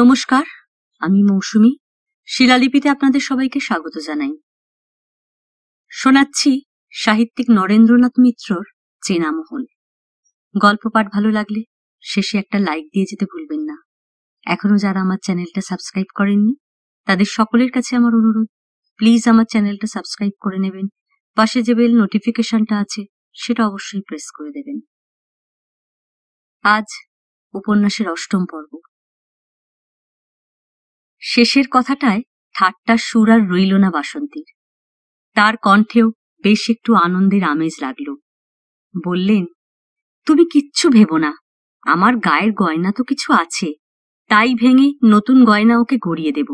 নমস্কার আমি মৌসুমি শিলালিপিতে আপনাদের সবাইকে স্বাগত জানাই শোনাচ্ছি সাহিত্যিক নরেন্দ্রনাথ মিত্রর চেনামহল গল্প পাঠ ভালো লাগলে শেষে একটা লাইক দিয়ে যেতে ভুলবেন না এখনো যারা আমার চ্যানেলটা সাবস্ক্রাইব করেননি তাদের সকলের কাছে আমার অনুরোধ প্লিজ আমার চ্যানেলটা সাবস্ক্রাইব করে নেবেন পাশে যে বেল নোটিফিকেশনটা আছে সেটা অবশ্যই প্রেস করে দেবেন আজ উপন্যাসের অষ্টম পর্ব শেষের কথাটায় ঠাট্টার সুর আর রইল না বাসন্তীর তার কণ্ঠেও বেশ একটু আনন্দের আমেজ লাগল বললেন তুমি কিচ্ছু ভেবো না আমার গায়ের গয়না তো কিছু আছে তাই ভেঙে নতুন গয়না ওকে গড়িয়ে দেব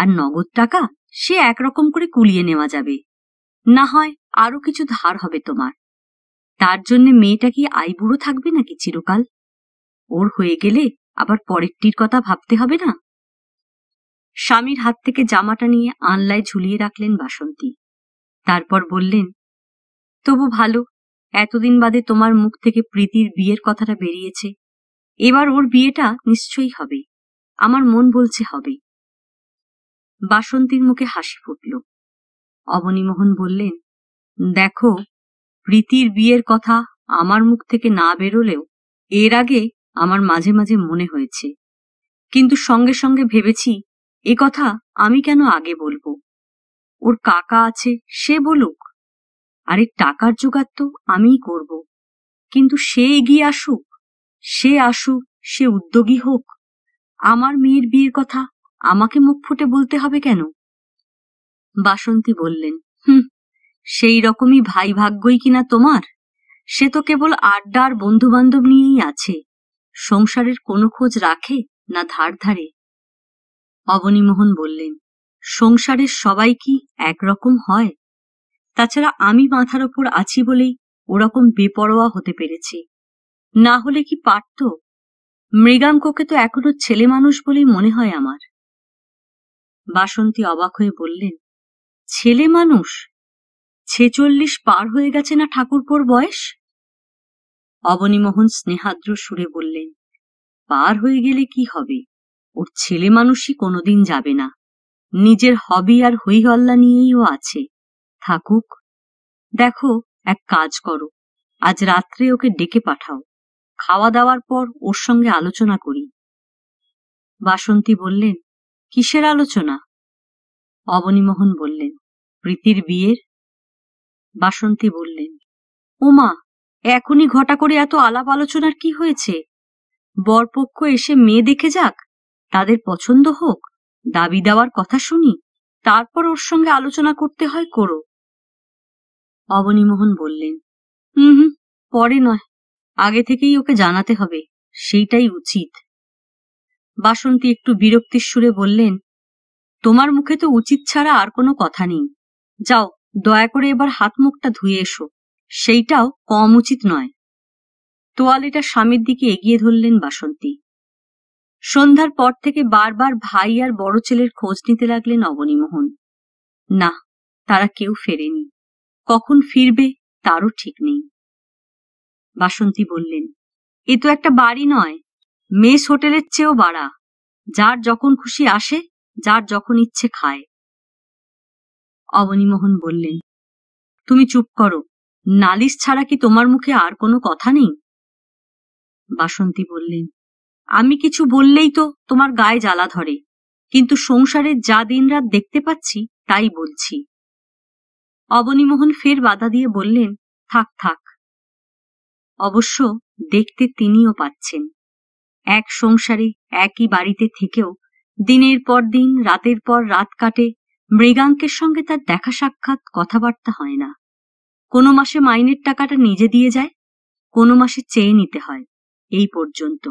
আর নগদ টাকা সে একরকম করে কুলিয়ে নেওয়া যাবে না হয় আরো কিছু ধার হবে তোমার তার জন্যে মেয়েটা কি আইবুড়ো থাকবে নাকি চিরকাল ওর হয়ে গেলে আবার পরেরটির কথা ভাবতে হবে না স্বামীর হাত থেকে জামাটা নিয়ে আনলায় ঝুলিয়ে রাখলেন বাসন্তী তারপর বললেন তবু ভালো এতদিন বাদে তোমার মুখ থেকে প্রীতির বিয়ের কথাটা বেরিয়েছে এবার ওর বিয়েটা নিশ্চয়ই হবে আমার মন বলছে হবে বাসন্তীর মুখে হাসি ফুটল অবনীমোহন বললেন দেখো প্রীতির বিয়ের কথা আমার মুখ থেকে না বেরোলেও এর আগে আমার মাঝে মাঝে মনে হয়েছে কিন্তু সঙ্গে সঙ্গে ভেবেছি এ কথা আমি কেন আগে বলবো ওর কাকা আছে সে বলুক আরে টাকার জোগাড় তো আমিই করব কিন্তু সে এগিয়ে আসুক সে আসুক সে উদ্যোগী হোক আমার মেয়ের বিয়ের কথা আমাকে মুখ ফুটে বলতে হবে কেন বাসন্তী বললেন হুম সেই রকমই ভাই ভাগ্যই কিনা তোমার সে তো কেবল আড্ডার বন্ধু বান্ধব নিয়েই আছে সংসারের কোনো খোঁজ রাখে না ধার ধারে অবনীমোহন বললেন সংসারের সবাই কি একরকম হয় তাছাড়া আমি মাথার ওপর আছি বলেই ওরকম বেপরোয়া হতে পেরেছি না হলে কি পারত মৃগাঙ্ককে তো এখনো ছেলে মানুষ বলেই মনে হয় আমার বাসন্তী অবাক হয়ে বললেন ছেলে মানুষ ছেচল্লিশ পার হয়ে গেছে না ঠাকুরপোর বয়স অবনীমোহন স্নেহাদ্র সুরে বললেন পার হয়ে গেলে কি হবে ওর ছেলে মানুষই কোনোদিন যাবে না নিজের হবি আর হইহল্লা নিয়েই ও আছে থাকুক দেখো এক কাজ করো আজ রাত্রে ওকে ডেকে পাঠাও খাওয়া দাওয়ার পর ওর সঙ্গে আলোচনা করি বাসন্তী বললেন কিসের আলোচনা অবনীমোহন বললেন প্রীতির বিয়ের বাসন্তী বললেন ওমা এখনই ঘটা করে এত আলাপ আলোচনার কি হয়েছে বরপক্ষ এসে মেয়ে দেখে যাক তাদের পছন্দ হোক দাবি দেওয়ার কথা শুনি তারপর ওর সঙ্গে আলোচনা করতে হয় করো অবনীমোহন বললেন হুম পরে নয় আগে থেকেই ওকে জানাতে হবে সেইটাই উচিত বাসন্তী একটু বিরক্তির সুরে বললেন তোমার মুখে তো উচিত ছাড়া আর কোনো কথা নেই যাও দয়া করে এবার হাত মুখটা ধুয়ে এসো সেইটাও কম উচিত নয় তোয়ালেটা স্বামীর দিকে এগিয়ে ধরলেন বাসন্তী সন্ধ্যার পর থেকে বারবার ভাই আর বড় ছেলের খোঁজ নিতে লাগলেন অবনীমোহন না তারা কেউ ফেরেনি কখন ফিরবে তারও ঠিক নেই বাসন্তী বললেন এ তো একটা বাড়ি নয় মেস হোটেলের চেয়েও বাড়া যার যখন খুশি আসে যার যখন ইচ্ছে খায় অবনীমোহন বললেন তুমি চুপ করো নালিশ ছাড়া কি তোমার মুখে আর কোনো কথা নেই বাসন্তী বললেন আমি কিছু বললেই তো তোমার গায়ে জ্বালা ধরে কিন্তু সংসারের যা দিনরাত দেখতে পাচ্ছি তাই বলছি অবনীমোহন ফের বাধা দিয়ে বললেন থাক থাক অবশ্য দেখতে তিনিও পাচ্ছেন এক সংসারে একই বাড়িতে থেকেও দিনের পর দিন রাতের পর রাত কাটে মৃগাঙ্কের সঙ্গে তার দেখা সাক্ষাৎ কথাবার্তা হয় না কোনো মাসে মাইনের টাকাটা নিজে দিয়ে যায় কোনো মাসে চেয়ে নিতে হয় এই পর্যন্ত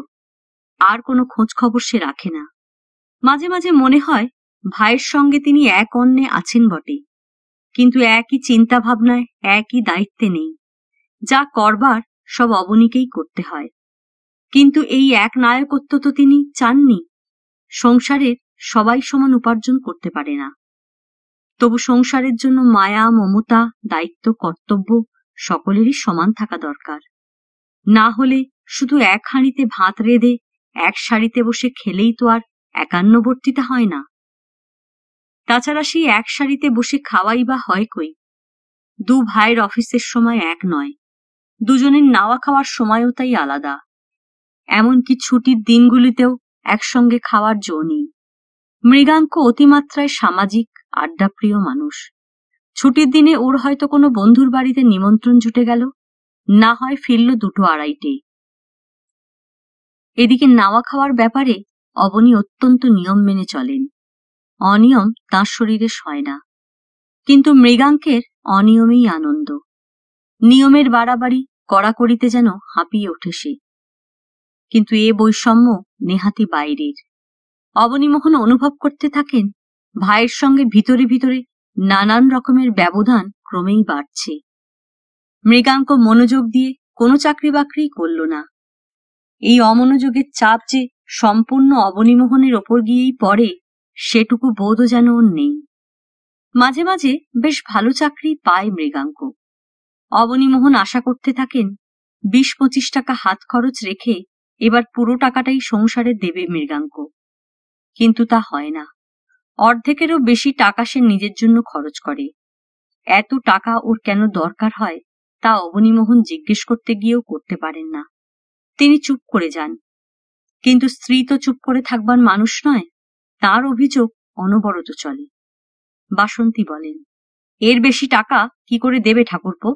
আর কোনো খোঁজ খবর সে রাখে না মাঝে মাঝে মনে হয় ভাইয়ের সঙ্গে তিনি এক অন্যে আছেন বটে কিন্তু একই চিন্তা ভাবনায় একই দায়িত্বে নেই যা করবার সব অবনীকেই করতে হয় কিন্তু এই এক নায়কত্ব তো তিনি চাননি সংসারের সবাই সমান উপার্জন করতে পারে না তবু সংসারের জন্য মায়া মমতা দায়িত্ব কর্তব্য সকলেরই সমান থাকা দরকার না হলে শুধু এক হাঁড়িতে ভাত রেঁধে এক সারিতে বসে খেলেই তো আর একান্নবর্তিতা হয় না তাছাড়া সেই এক সারিতে বসে খাওয়াই বা হয় কই দু ভাইয়ের অফিসের সময় এক নয় দুজনের নাওয়া খাওয়ার সময়ও তাই আলাদা এমনকি ছুটির দিনগুলিতেও একসঙ্গে খাওয়ার জো নেই মৃগাঙ্ক অতিমাত্রায় সামাজিক আড্ডাপ্রিয় মানুষ ছুটির দিনে ওর হয়তো কোনো বন্ধুর বাড়িতে নিমন্ত্রণ জুটে গেল না হয় ফিরল দুটো আড়াইটেই এদিকে নাওয়া খাওয়ার ব্যাপারে অবনী অত্যন্ত নিয়ম মেনে চলেন অনিয়ম তাঁর শরীরে সয় না কিন্তু মৃগাঙ্কের অনিয়মেই আনন্দ নিয়মের বাড়াবাড়ি কড়াকড়িতে যেন হাঁপিয়ে ওঠে সে কিন্তু এ বৈষম্য নেহাতি বাইরের অবনীমোহন অনুভব করতে থাকেন ভাইয়ের সঙ্গে ভিতরে ভিতরে নানান রকমের ব্যবধান ক্রমেই বাড়ছে মৃগাঙ্ক মনোযোগ দিয়ে কোনো চাকরি বাকরি করল না এই অমনোযোগের চাপ যে সম্পূর্ণ অবনিমোহনের ওপর গিয়েই পড়ে সেটুকু বোধও যেন ওর নেই মাঝে মাঝে বেশ ভালো চাকরি পায় মৃগাঙ্ক অবনীমোহন আশা করতে থাকেন বিশ পঁচিশ টাকা হাত খরচ রেখে এবার পুরো টাকাটাই সংসারে দেবে মৃগাঙ্ক কিন্তু তা হয় না অর্ধেকেরও বেশি টাকা সে নিজের জন্য খরচ করে এত টাকা ওর কেন দরকার হয় তা অবনিমোহন জিজ্ঞেস করতে গিয়েও করতে পারেন না তিনি চুপ করে যান কিন্তু স্ত্রী তো চুপ করে থাকবার মানুষ নয় তার অভিযোগ অনবরত চলে বাসন্তী বলেন এর বেশি টাকা কি করে দেবে ঠাকুরপো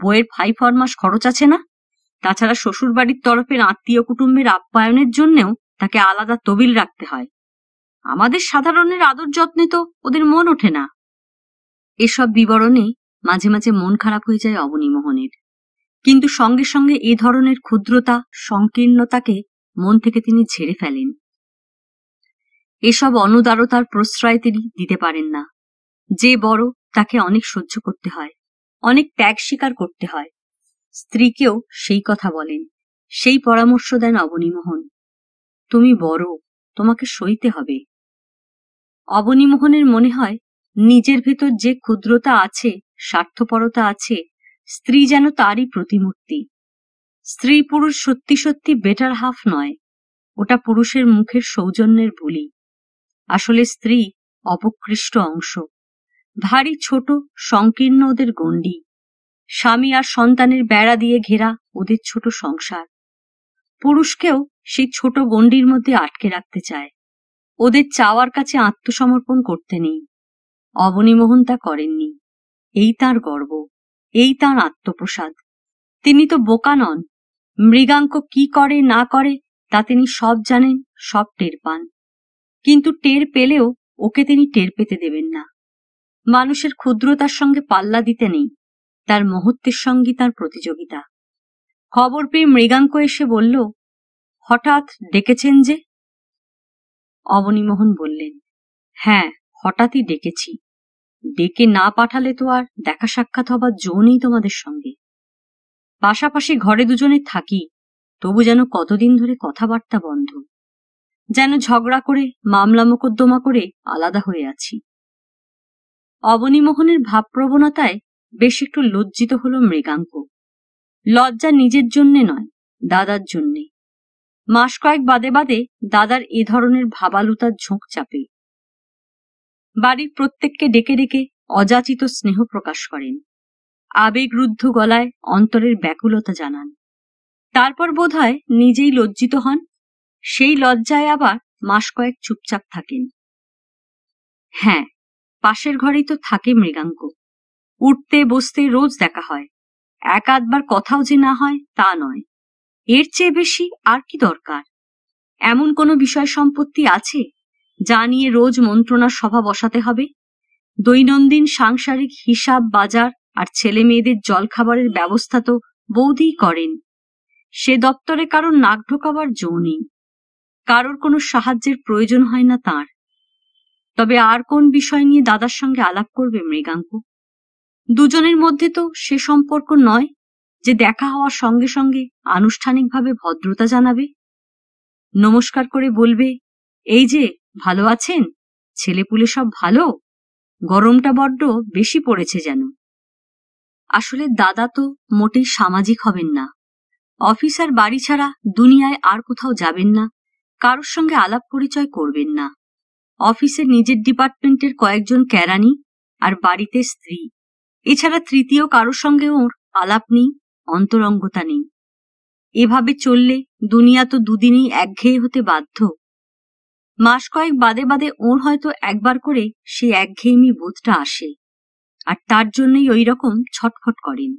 বইয়ের ফাই ফরমাস খরচ আছে না তাছাড়া শ্বশুর বাড়ির তরফের আত্মীয় কুটুম্বের আপ্যায়নের জন্যেও তাকে আলাদা তবিল রাখতে হয় আমাদের সাধারণের আদর যত্নে তো ওদের মন ওঠে না এসব বিবরণে মাঝে মাঝে মন খারাপ হয়ে যায় অবনী মোহনের কিন্তু সঙ্গে সঙ্গে এ ধরনের ক্ষুদ্রতা সংকীর্ণতাকে মন থেকে তিনি ঝেড়ে ফেলেন এসব অনুদারতার প্রশ্রয় তিনি দিতে পারেন না যে বড় তাকে অনেক সহ্য করতে হয় অনেক ত্যাগ স্বীকার করতে হয় স্ত্রীকেও সেই কথা বলেন সেই পরামর্শ দেন অবনীমোহন তুমি বড় তোমাকে সইতে হবে অবনীমোহনের মনে হয় নিজের ভেতর যে ক্ষুদ্রতা আছে স্বার্থপরতা আছে স্ত্রী যেন তারই প্রতিমূর্তি স্ত্রী পুরুষ সত্যি সত্যি বেটার হাফ নয় ওটা পুরুষের মুখের সৌজন্যের বুলি আসলে স্ত্রী অপকৃষ্ট অংশ ভারী ছোট সংকীর্ণ ওদের গণ্ডি স্বামী আর সন্তানের বেড়া দিয়ে ঘেরা ওদের ছোট সংসার পুরুষকেও সেই ছোট গণ্ডির মধ্যে আটকে রাখতে চায় ওদের চাওয়ার কাছে আত্মসমর্পণ করতে নেই অবনীমোহন তা করেননি এই তার গর্ব এই তাঁর আত্মপ্রসাদ তিনি তো বোকা নন মৃগাঙ্ক কি করে না করে তা তিনি সব জানেন সব টের পান কিন্তু টের পেলেও ওকে তিনি টের পেতে দেবেন না মানুষের ক্ষুদ্রতার সঙ্গে পাল্লা দিতে নেই তার মহত্বের সঙ্গে তার প্রতিযোগিতা খবর পেয়ে মৃগাঙ্ক এসে বলল হঠাৎ ডেকেছেন যে অবনীমোহন বললেন হ্যাঁ হঠাৎই ডেকেছি ডেকে না পাঠালে তো আর দেখা সাক্ষাৎ হবার জো নেই তোমাদের সঙ্গে পাশাপাশি ঘরে দুজনে থাকি তবু যেন কতদিন ধরে কথাবার্তা বন্ধ যেন ঝগড়া করে মামলা মোকদ্দমা করে আলাদা হয়ে আছি অবনীমোহনের ভাবপ্রবণতায় বেশ একটু লজ্জিত হল মৃগাঙ্ক লজ্জা নিজের জন্যে নয় দাদার জন্যে মাস কয়েক বাদে বাদে দাদার এ ধরনের ভাবালুতার ঝোঁক চাপে বাড়ির প্রত্যেককে ডেকে ডেকে অযাচিত স্নেহ প্রকাশ করেন আবেগরুদ্ধ গলায় অন্তরের ব্যাকুলতা জানান তারপর বোধ হয় নিজেই লজ্জিত হন সেই লজ্জায় আবার মাস কয়েক চুপচাপ থাকেন হ্যাঁ পাশের ঘরেই তো থাকে মৃগাঙ্ক উঠতে বসতে রোজ দেখা হয় এক আধবার কথাও যে না হয় তা নয় এর চেয়ে বেশি আর কি দরকার এমন কোনো বিষয় সম্পত্তি আছে যা নিয়ে রোজ মন্ত্রণার সভা বসাতে হবে দৈনন্দিন সাংসারিক হিসাব বাজার আর ছেলে মেয়েদের জলখাবারের ব্যবস্থা তো বৌদি করেন সে দপ্তরে কারোর নাক ঢোকাবার জো নেই কারোর কোনো সাহায্যের প্রয়োজন হয় না তার তবে আর কোন বিষয় নিয়ে দাদার সঙ্গে আলাপ করবে মৃগাঙ্ক দুজনের মধ্যে তো সে সম্পর্ক নয় যে দেখা হওয়ার সঙ্গে সঙ্গে আনুষ্ঠানিকভাবে ভদ্রতা জানাবে নমস্কার করে বলবে এই যে ভালো আছেন ছেলেপুলে সব ভালো গরমটা বড্ড বেশি পড়েছে যেন আসলে দাদা তো মোটেই সামাজিক হবেন না অফিস আর বাড়ি ছাড়া দুনিয়ায় আর কোথাও যাবেন না কারোর সঙ্গে আলাপ পরিচয় করবেন না অফিসে নিজের ডিপার্টমেন্টের কয়েকজন ক্যারানি আর বাড়িতে স্ত্রী এছাড়া তৃতীয় কারোর সঙ্গে ওর আলাপ নেই অন্তরঙ্গতা নেই এভাবে চললে দুনিয়া তো দুদিনেই একঘেয়ে হতে বাধ্য মাস কয়েক বাদে বাদে ওর হয়তো একবার করে সেই একঘেয়েমি বোধটা আসে আর তার জন্যই ওই রকম ছটফট করেন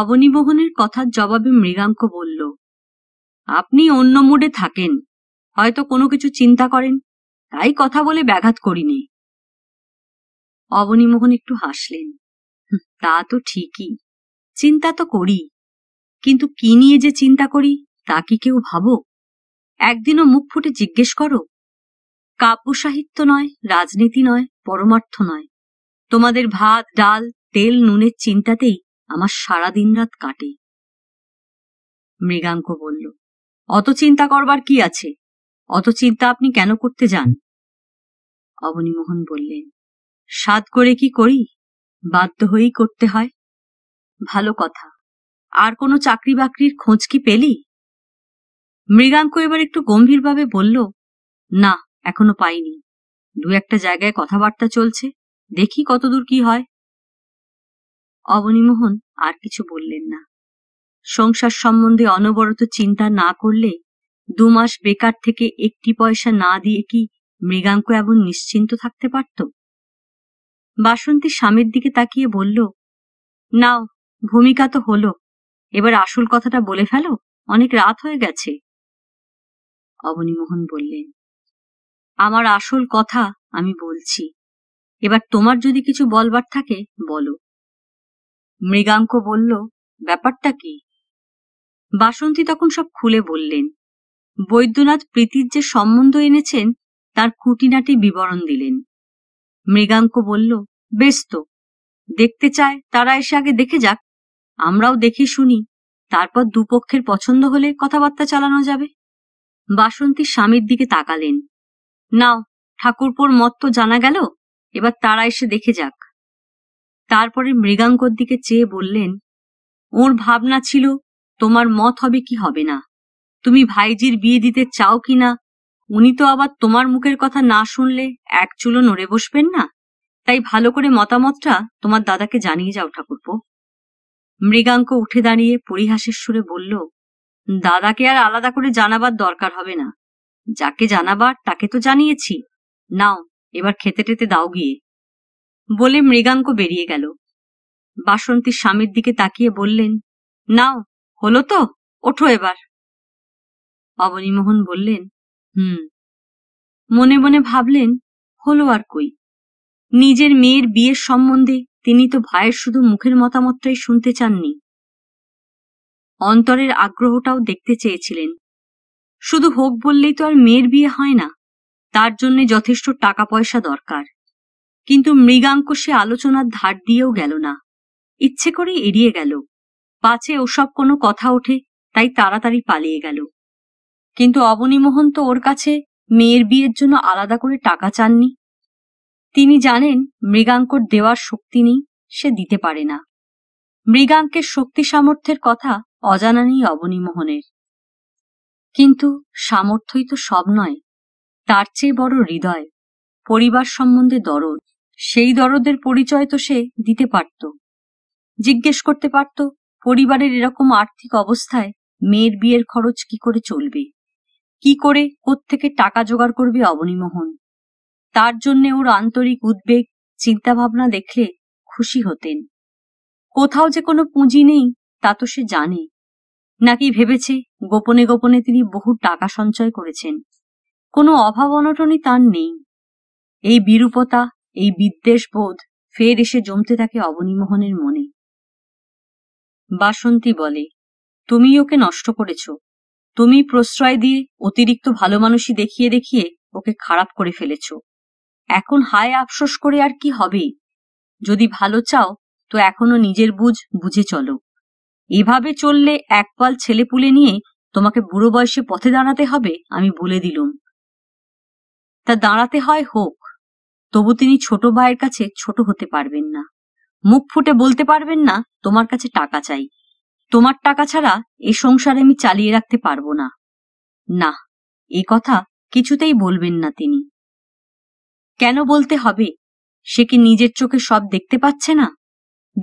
অবনীবহনের কথার জবাবে মৃগাঙ্ক বলল আপনি অন্য মুডে থাকেন হয়তো কোনো কিছু চিন্তা করেন তাই কথা বলে ব্যাঘাত করিনি অবনীমোহন একটু হাসলেন তা তো ঠিকই চিন্তা তো করি কিন্তু কি নিয়ে যে চিন্তা করি তা কি কেউ ভাবো একদিনও মুখ ফুটে জিজ্ঞেস করো কাব্য সাহিত্য নয় রাজনীতি নয় পরমার্থ নয় তোমাদের ভাত ডাল তেল নুনের চিন্তাতেই আমার সারা দিন রাত কাটে মৃগাঙ্ক বলল অত চিন্তা করবার কি আছে অত চিন্তা আপনি কেন করতে যান অবনীমোহন বললেন সাত করে কি করি বাধ্য হয়েই করতে হয় ভালো কথা আর কোনো চাকরি বাকরির খোঁজ কি পেলি মৃগাঙ্ক এবার একটু গম্ভীরভাবে বলল না এখনো পাইনি দু একটা জায়গায় কথাবার্তা চলছে দেখি কতদূর কি হয় অবনীমোহন আর কিছু বললেন না সংসার সম্বন্ধে অনবরত চিন্তা না করলে দু মাস বেকার থেকে একটি পয়সা না দিয়ে কি মৃগাঙ্ক এমন নিশ্চিন্ত থাকতে পারত বাসন্তী স্বামীর দিকে তাকিয়ে বলল নাও ভূমিকা তো হলো এবার আসল কথাটা বলে ফেলো অনেক রাত হয়ে গেছে অবনীমোহন বললেন আমার আসল কথা আমি বলছি এবার তোমার যদি কিছু বলবার থাকে বলো মৃগাঙ্ক বলল ব্যাপারটা কি বাসন্তী তখন সব খুলে বললেন বৈদ্যনাথ প্রীতির যে সম্বন্ধ এনেছেন তার খুঁটিনাটি বিবরণ দিলেন মৃগাঙ্ক বলল বেশ তো দেখতে চায় তারা এসে আগে দেখে যাক আমরাও দেখি শুনি তারপর দুপক্ষের পছন্দ হলে কথাবার্তা চালানো যাবে বাসন্তী স্বামীর দিকে তাকালেন নাও ঠাকুরপোর মত তো জানা গেল এবার তারা এসে দেখে যাক তারপরে মৃগাঙ্কর দিকে চেয়ে বললেন ওর ভাবনা ছিল তোমার মত হবে কি হবে না তুমি ভাইজির বিয়ে দিতে চাও কি না উনি তো আবার তোমার মুখের কথা না শুনলে এক চুলো নড়ে বসবেন না তাই ভালো করে মতামতটা তোমার দাদাকে জানিয়ে যাও ঠাকুরপো মৃগাঙ্ক উঠে দাঁড়িয়ে পরিহাসের সুরে বলল দাদাকে আর আলাদা করে জানাবার দরকার হবে না যাকে জানাবার তাকে তো জানিয়েছি নাও এবার খেতে টেতে দাও গিয়ে বলে মৃগাঙ্ক বেরিয়ে গেল বাসন্তী স্বামীর দিকে তাকিয়ে বললেন নাও হলো তো ওঠো এবার অবনীমোহন বললেন হুম মনে মনে ভাবলেন হলো আর কই নিজের মেয়ের বিয়ের সম্বন্ধে তিনি তো ভাইয়ের শুধু মুখের মতামতটাই শুনতে চাননি অন্তরের আগ্রহটাও দেখতে চেয়েছিলেন শুধু হোক বললেই তো আর মেয়ের বিয়ে হয় না তার জন্য যথেষ্ট টাকা পয়সা দরকার কিন্তু মৃগাঙ্ক সে আলোচনার ধার দিয়েও গেল না ইচ্ছে করে এড়িয়ে গেল পাছে ওসব কোনো কথা ওঠে তাই তাড়াতাড়ি পালিয়ে গেল কিন্তু অবনীমোহন তো ওর কাছে মেয়ের বিয়ের জন্য আলাদা করে টাকা চাননি তিনি জানেন মৃগাঙ্কর দেওয়ার শক্তি নেই সে দিতে পারে না মৃগাঙ্কের শক্তি সামর্থ্যের কথা অজানা নেই মোহনের কিন্তু সামর্থ্যই তো সব নয় তার চেয়ে বড় হৃদয় পরিবার সম্বন্ধে দরদ সেই দরদের পরিচয় তো সে দিতে পারত জিজ্ঞেস করতে পারত পরিবারের এরকম আর্থিক অবস্থায় মেয়ের বিয়ের খরচ কি করে চলবে কি করে থেকে টাকা জোগাড় করবে অবনীমোহন তার জন্যে ওর আন্তরিক উদ্বেগ চিন্তাভাবনা দেখলে খুশি হতেন কোথাও যে কোনো পুঁজি নেই তা তো সে জানে নাকি ভেবেছে গোপনে গোপনে তিনি বহু টাকা সঞ্চয় করেছেন কোনো অভাব অনটনই তার নেই এই বিরূপতা এই বিদ্বেষ বোধ ফের এসে জমতে থাকে অবনীমোহনের মনে বাসন্তী বলে তুমি ওকে নষ্ট করেছ তুমি প্রশ্রয় দিয়ে অতিরিক্ত ভালো মানুষই দেখিয়ে দেখিয়ে ওকে খারাপ করে ফেলেছ এখন হায় আফসোস করে আর কি হবে যদি ভালো চাও তো এখনো নিজের বুঝ বুঝে চলো এভাবে চললে একপাল ছেলেপুলে নিয়ে তোমাকে বুড়ো বয়সে পথে দাঁড়াতে হবে আমি বলে দিলুম তা দাঁড়াতে হয় হোক তবু তিনি ছোট ভাইয়ের কাছে ছোট হতে পারবেন না মুখ ফুটে বলতে পারবেন না তোমার কাছে টাকা চাই তোমার টাকা ছাড়া এ সংসারে আমি চালিয়ে রাখতে পারবো না না এ কথা কিছুতেই বলবেন না তিনি কেন বলতে হবে সে কি নিজের চোখে সব দেখতে পাচ্ছে না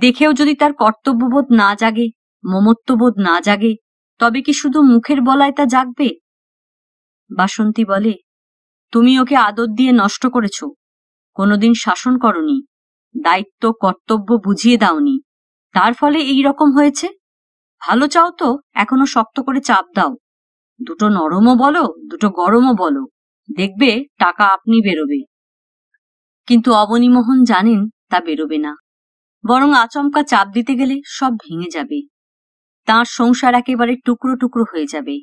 দেখেও যদি তার কর্তব্যবোধ না জাগে মমত্ববোধ না জাগে তবে কি শুধু মুখের বলায় তা জাগবে বাসন্তী বলে তুমি ওকে আদর দিয়ে নষ্ট করেছ কোনোদিন শাসন করনি দায়িত্ব কর্তব্য বুঝিয়ে দাওনি তার ফলে এই রকম হয়েছে ভালো চাও তো এখনো শক্ত করে চাপ দাও দুটো নরমও বলো দুটো গরমও বলো দেখবে টাকা আপনি বেরোবে কিন্তু অবনীমোহন জানেন তা বেরোবে না বরং আচমকা চাপ দিতে গেলে সব ভেঙে যাবে তার সংসার একেবারে টুকরো টুকরো হয়ে যাবে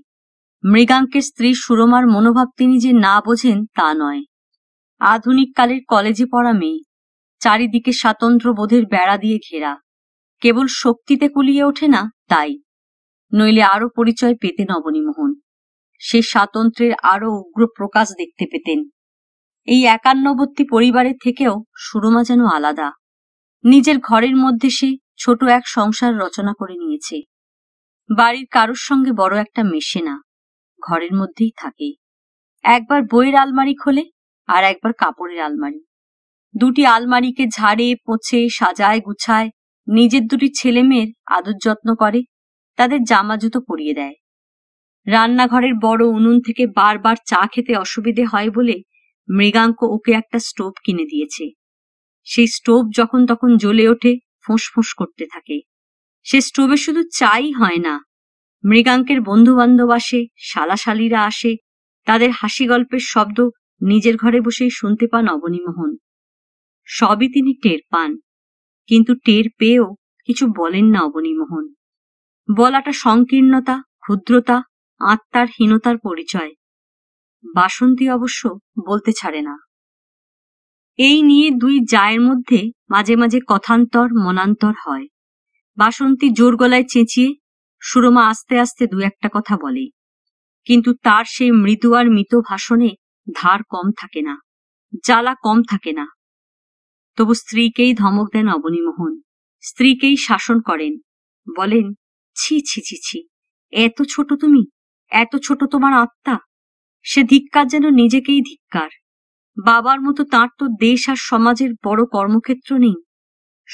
মৃগাঙ্কের স্ত্রী সুরমার মনোভাব তিনি যে না বোঝেন তা নয় আধুনিক কালের কলেজে পড়া মেয়ে চারিদিকে স্বাতন্ত্র বোধের বেড়া দিয়ে ঘেরা কেবল শক্তিতে কুলিয়ে ওঠে না তাই নইলে আরো পরিচয় পেতেন অবনীমোহন সে স্বাতন্ত্রের আরো উগ্র প্রকাশ দেখতে পেতেন এই একান্নবর্তী পরিবারের থেকেও সুরমা যেন আলাদা নিজের ঘরের মধ্যে সে ছোট এক সংসার রচনা করে নিয়েছে বাড়ির কারোর সঙ্গে বড় একটা মেশে না ঘরের মধ্যেই থাকে একবার বইয়ের আলমারি খোলে আর একবার কাপড়ের আলমারি দুটি আলমারিকে ঝাড়ে পচে সাজায় গুছায় নিজের দুটি ছেলে মেয়ের আদর যত্ন করে তাদের জামা জুতো পরিয়ে দেয় রান্নাঘরের বড় উনুন থেকে বারবার চা খেতে অসুবিধে হয় বলে মৃগাঙ্ক ওকে একটা স্টোভ কিনে দিয়েছে সেই স্টোভ যখন তখন জ্বলে ওঠে ফোঁস ফোঁস করতে থাকে সে স্টোভে শুধু চাই হয় না মৃগাঙ্কের বন্ধু বান্ধব আসে শালাশালিরা আসে তাদের হাসি গল্পের শব্দ নিজের ঘরে বসেই শুনতে পান অবনীমোহন সবই তিনি টের পান কিন্তু টের পেয়েও কিছু বলেন না অবনীমোহন বলাটা সংকীর্ণতা ক্ষুদ্রতা আত্মার হীনতার পরিচয় বাসন্তী অবশ্য বলতে ছাড়ে না এই নিয়ে দুই জায়ের মধ্যে মাঝে মাঝে কথান্তর মনান্তর হয় বাসন্তী জোর গলায় চেঁচিয়ে সুরমা আস্তে আস্তে দু একটা কথা বলে কিন্তু তার সেই মৃদু আর মৃত ভাষণে ধার কম থাকে না জ্বালা কম থাকে না তবু স্ত্রীকেই ধমক দেন অবনীমোহন স্ত্রীকেই শাসন করেন বলেন ছি ছি ছি ছি এত ছোট তুমি এত ছোট তোমার আত্মা সে ধিক্কার যেন নিজেকেই ধিক্কার বাবার মতো তাঁর তো দেশ আর সমাজের বড় কর্মক্ষেত্র নেই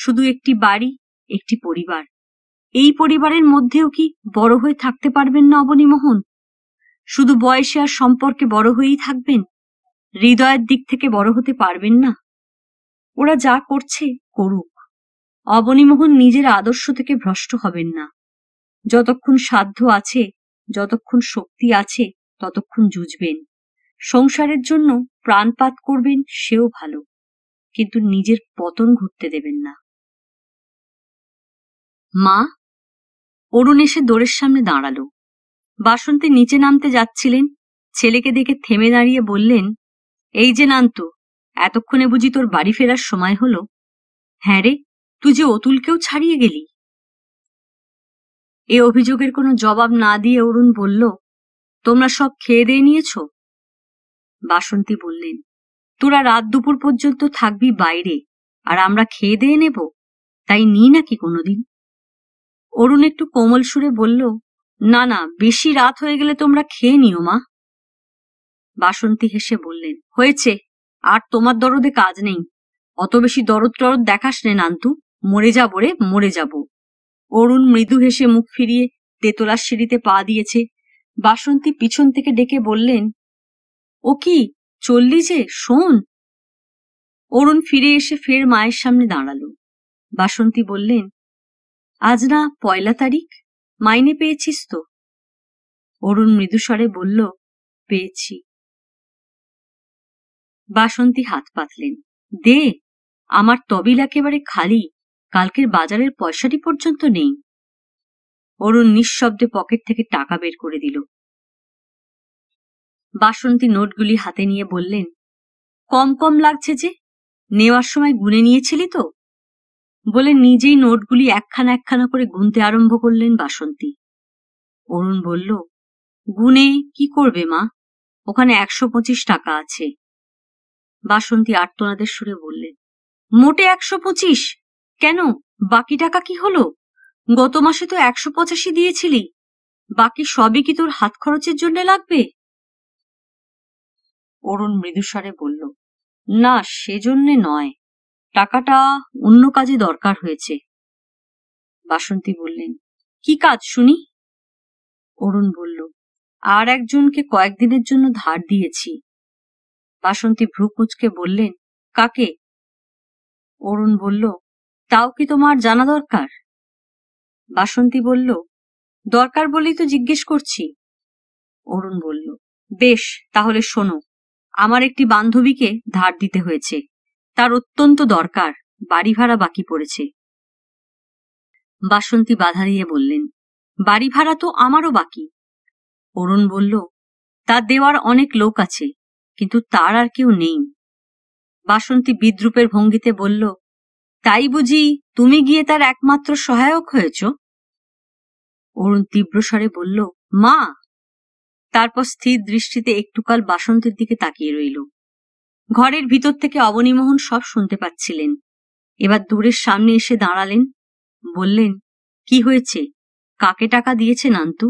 শুধু একটি বাড়ি একটি পরিবার এই পরিবারের মধ্যেও কি বড় হয়ে থাকতে পারবেন না অবনীমোহন শুধু বয়সে আর সম্পর্কে বড় হয়েই থাকবেন হৃদয়ের দিক থেকে বড় হতে পারবেন না ওরা যা করছে করুক অবনীমোহন নিজের আদর্শ থেকে ভ্রষ্ট হবেন না যতক্ষণ সাধ্য আছে যতক্ষণ শক্তি আছে ততক্ষণ জুজবেন সংসারের জন্য প্রাণপাত করবেন সেও ভালো কিন্তু নিজের পতন ঘটতে দেবেন না মা অরুণ এসে দোরের সামনে দাঁড়ালো বাসন্তী নিচে নামতে যাচ্ছিলেন ছেলেকে দেখে থেমে দাঁড়িয়ে বললেন এই যে নান্তু এতক্ষণে বুঝি তোর বাড়ি ফেরার সময় হলো হ্যাঁ রে তুই যে অতুলকেও ছাড়িয়ে গেলি এ অভিযোগের কোনো জবাব না দিয়ে অরুণ বলল তোমরা সব খেয়ে দিয়ে নিয়েছ বাসন্তী বললেন তোরা রাত দুপুর পর্যন্ত থাকবি বাইরে আর আমরা খেয়ে দিয়ে নেব তাই নি নাকি কোনোদিন অরুণ একটু কোমল সুরে বলল না না বেশি রাত হয়ে গেলে তোমরা খেয়ে নিও মা বাসন্তী হেসে বললেন হয়েছে আর তোমার দরদে কাজ নেই অত বেশি দরদ টরদ দেখাস নে নান্তু মরে যাব রে মরে যাব অরুণ মৃদু হেসে মুখ ফিরিয়ে তেতলার সিঁড়িতে পা দিয়েছে বাসন্তী পিছন থেকে ডেকে বললেন ও কি চললি যে শোন অরুণ ফিরে এসে ফের মায়ের সামনে দাঁড়ালো বাসন্তী বললেন আজ না পয়লা তারিখ মাইনে পেয়েছিস তো অরুণ মৃদুস্বরে বলল পেয়েছি বাসন্তী হাত পাতলেন দে আমার তবিল একেবারে খালি কালকের বাজারের পয়সাটি পর্যন্ত নেই অরুণ নিঃশব্দে পকেট থেকে টাকা বের করে দিল বাসন্তী নোটগুলি হাতে নিয়ে বললেন কম কম লাগছে যে নেওয়ার সময় গুনে নিয়েছিলি তো বলে নিজেই নোটগুলি একখানা একখানা করে গুনতে আরম্ভ করলেন বাসন্তী অরুণ বলল গুনে কি করবে মা ওখানে একশো পঁচিশ টাকা আছে বাসন্তী আর্তনাদের সুরে বললেন মোটে একশো পঁচিশ কেন বাকি টাকা কি হলো গত মাসে তো একশো পঁচাশি দিয়েছিলি বাকি সবই কি তোর হাত খরচের জন্য লাগবে অরুণ মৃদুস্বরে বলল না সেজন্যে নয় টাকাটা অন্য কাজে দরকার হয়েছে বাসন্তী বললেন কি কাজ শুনি অরুণ বলল আর একজনকে কয়েকদিনের জন্য ধার দিয়েছি বাসন্তী ভ্রুকুচকে বললেন কাকে অরুণ বলল তাও কি তোমার জানা দরকার বাসন্তী বলল দরকার বলেই তো জিজ্ঞেস করছি অরুণ বলল বেশ তাহলে শোনো আমার একটি বান্ধবীকে ধার দিতে হয়েছে তার অত্যন্ত দরকার বাড়ি ভাড়া বাকি পড়েছে বাসন্তী বাধা দিয়ে বললেন বাড়ি ভাড়া তো আমারও বাকি অরুণ বলল তার দেওয়ার অনেক লোক আছে কিন্তু তার আর কেউ নেই বাসন্তী বিদ্রুপের ভঙ্গিতে বলল তাই বুঝি তুমি গিয়ে তার একমাত্র সহায়ক হয়েছ অরুণ তীব্র স্বরে বলল মা তারপর স্থির দৃষ্টিতে একটুকাল বাসন্তীর দিকে তাকিয়ে রইল ঘরের ভিতর থেকে অবনীমোহন সব শুনতে পাচ্ছিলেন এবার দূরের সামনে এসে দাঁড়ালেন বললেন কি হয়েছে কাকে টাকা দিয়েছেন আন্তু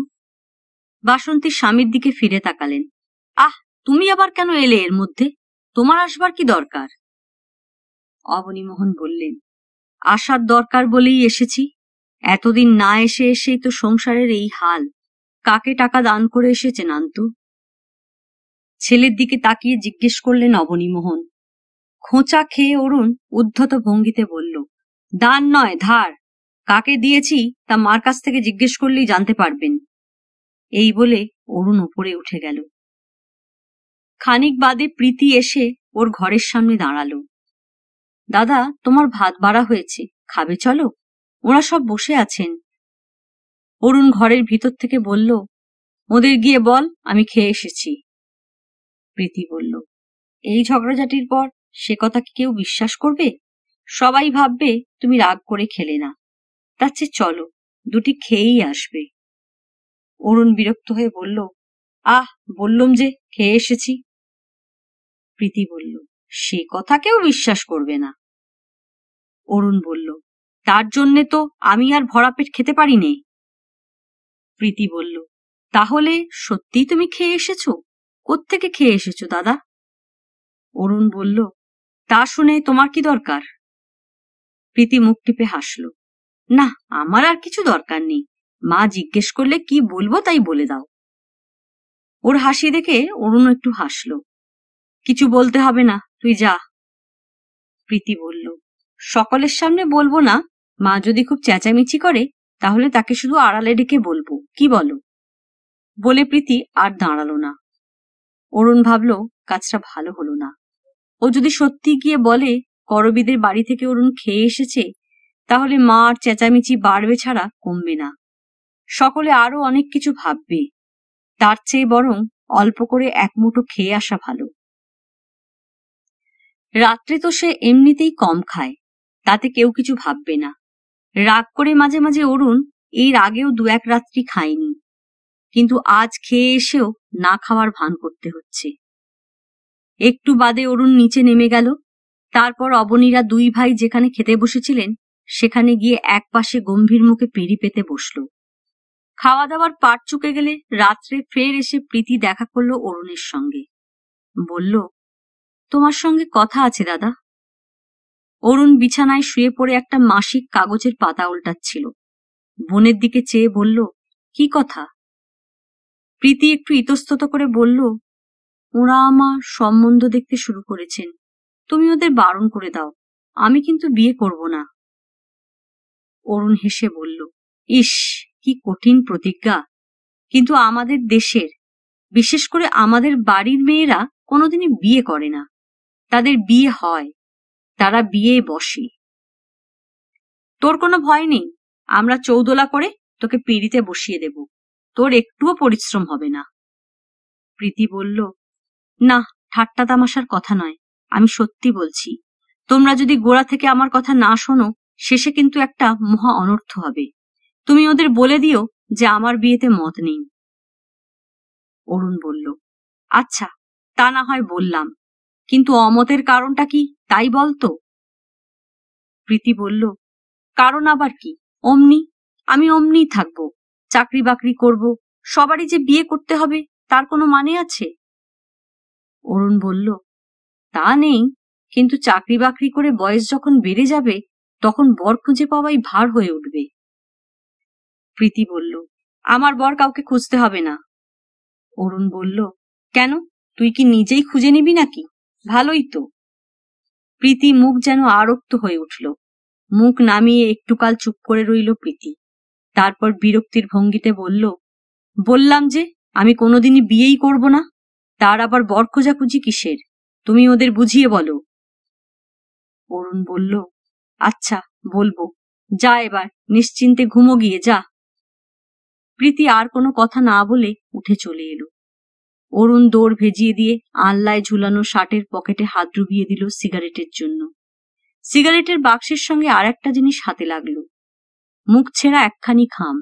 বাসন্তী স্বামীর দিকে ফিরে তাকালেন আহ তুমি আবার কেন এলে এর মধ্যে তোমার আসবার কি দরকার অবনীমোহন বললেন আসার দরকার বলেই এসেছি এতদিন না এসে এসেই তো সংসারের এই হাল কাকে টাকা দান করে এসেছে নান্তু ছেলের দিকে তাকিয়ে জিজ্ঞেস করলেন অবনীমোহন খোঁচা খেয়ে অরুণ উদ্ধত ভঙ্গিতে বলল দান নয় ধার কাকে দিয়েছি তা মার কাছ থেকে জিজ্ঞেস করলেই জানতে পারবেন এই বলে অরুণ ওপরে উঠে গেল খানিক বাদে প্রীতি এসে ওর ঘরের সামনে দাঁড়ালো দাদা তোমার ভাত বাড়া হয়েছে খাবে চলো ওরা সব বসে আছেন অরুণ ঘরের ভিতর থেকে বলল ওদের গিয়ে বল আমি খেয়ে এসেছি প্রীতি বলল এই ঝগড়াঝাটির পর সে কথা কি কেউ বিশ্বাস করবে সবাই ভাববে তুমি রাগ করে খেলে না তার চেয়ে চলো দুটি খেয়েই আসবে অরুণ বিরক্ত হয়ে বলল আহ বললুম যে খেয়ে এসেছি প্রীতি বলল সে কথা কেউ বিশ্বাস করবে না অরুণ বলল তার জন্যে তো আমি আর ভরা পেট খেতে পারি প্রীতি বলল তাহলে সত্যি তুমি খেয়ে এসেছো কোত্থেকে খেয়ে এসেছ দাদা অরুণ বলল তা শুনে তোমার কি দরকার প্রীতি মুখ টিপে হাসল না আমার আর কিছু দরকার নেই মা জিজ্ঞেস করলে কি বলবো তাই বলে দাও ওর হাসি দেখে অরুণ একটু হাসল কিছু বলতে হবে না তুই যা প্রীতি বলল সকলের সামনে বলবো না মা যদি খুব চেঁচামেচি করে তাহলে তাকে শুধু আড়ালে ডেকে বলবো কি বলো বলে প্রীতি আর দাঁড়ালো না অরুণ ভাবল কাজটা ভালো হলো না ও যদি সত্যি গিয়ে বলে করবিদের বাড়ি থেকে অরুণ খেয়ে এসেছে তাহলে মার চেঁচামেচি বাড়বে ছাড়া কমবে না সকলে আরো অনেক কিছু ভাববে তার চেয়ে বরং অল্প করে এক মুঠো খেয়ে আসা ভালো রাত্রে তো সে এমনিতেই কম খায় তাতে কেউ কিছু ভাববে না রাগ করে মাঝে মাঝে অরুণ এর আগেও দু এক রাত্রি খায়নি কিন্তু আজ খেয়ে এসেও না খাওয়ার ভান করতে হচ্ছে একটু বাদে অরুণ নিচে নেমে গেল তারপর অবনীরা দুই ভাই যেখানে খেতে বসেছিলেন সেখানে গিয়ে এক পাশে গম্ভীর মুখে পিঁড়ি পেতে বসল খাওয়া দাওয়ার পাট চুকে গেলে রাত্রে ফের এসে প্রীতি দেখা করল অরুণের সঙ্গে বলল তোমার সঙ্গে কথা আছে দাদা অরুণ বিছানায় শুয়ে পড়ে একটা মাসিক কাগজের পাতা উল্টাচ্ছিল বোনের দিকে চেয়ে বলল কি কথা প্রীতি একটু ইতস্তত করে বলল ওরা আমার সম্বন্ধ দেখতে শুরু করেছেন তুমি ওদের বারণ করে দাও আমি কিন্তু বিয়ে করব না অরুণ হেসে বলল ইস কি কঠিন প্রতিজ্ঞা কিন্তু আমাদের দেশের বিশেষ করে আমাদের বাড়ির মেয়েরা কোনোদিনই বিয়ে করে না তাদের বিয়ে হয় তারা বিয়ে বসে তোর কোনো ভয় নেই আমরা চৌদোলা করে তোকে পিড়িতে বসিয়ে দেবো তোর একটুও পরিশ্রম হবে না প্রীতি বলল না ঠাট্টা তামাশার কথা নয় আমি সত্যি বলছি তোমরা যদি গোড়া থেকে আমার কথা না শোনো শেষে কিন্তু একটা মহা অনর্থ হবে তুমি ওদের বলে দিও যে আমার বিয়েতে মত নেই অরুণ বলল আচ্ছা তা না হয় বললাম কিন্তু অমতের কারণটা কি তাই বলতো প্রীতি বলল কারণ আবার কি অমনি আমি অমনি থাকবো চাকরি বাকরি করব সবারই যে বিয়ে করতে হবে তার কোনো মানে আছে অরুণ বলল তা নেই কিন্তু চাকরি বাকরি করে বয়স যখন বেড়ে যাবে তখন বর খুঁজে পাওয়াই ভার হয়ে উঠবে প্রীতি বলল আমার বর কাউকে খুঁজতে হবে না অরুণ বলল কেন তুই কি নিজেই খুঁজে নিবি নাকি ভালোই তো প্রীতি মুখ যেন আরক্ত হয়ে উঠল মুখ নামিয়ে একটুকাল চুপ করে রইল প্রীতি তারপর বিরক্তির ভঙ্গিতে বলল বললাম যে আমি কোনোদিনই বিয়েই করব না তার আবার বর খোঁজাখুঁজি কিসের তুমি ওদের বুঝিয়ে বলো অরুণ বলল আচ্ছা বলবো যা এবার নিশ্চিন্তে ঘুমো গিয়ে যা প্রীতি আর কোনো কথা না বলে উঠে চলে এলো অরুণ দৌড় ভেজিয়ে দিয়ে আল্লায় ঝুলানো শার্টের পকেটে হাত ডুবিয়ে দিল সিগারেটের জন্য সিগারেটের বাক্সের সঙ্গে আর একটা জিনিস হাতে লাগলো মুখ ছেঁড়া একখানি খাম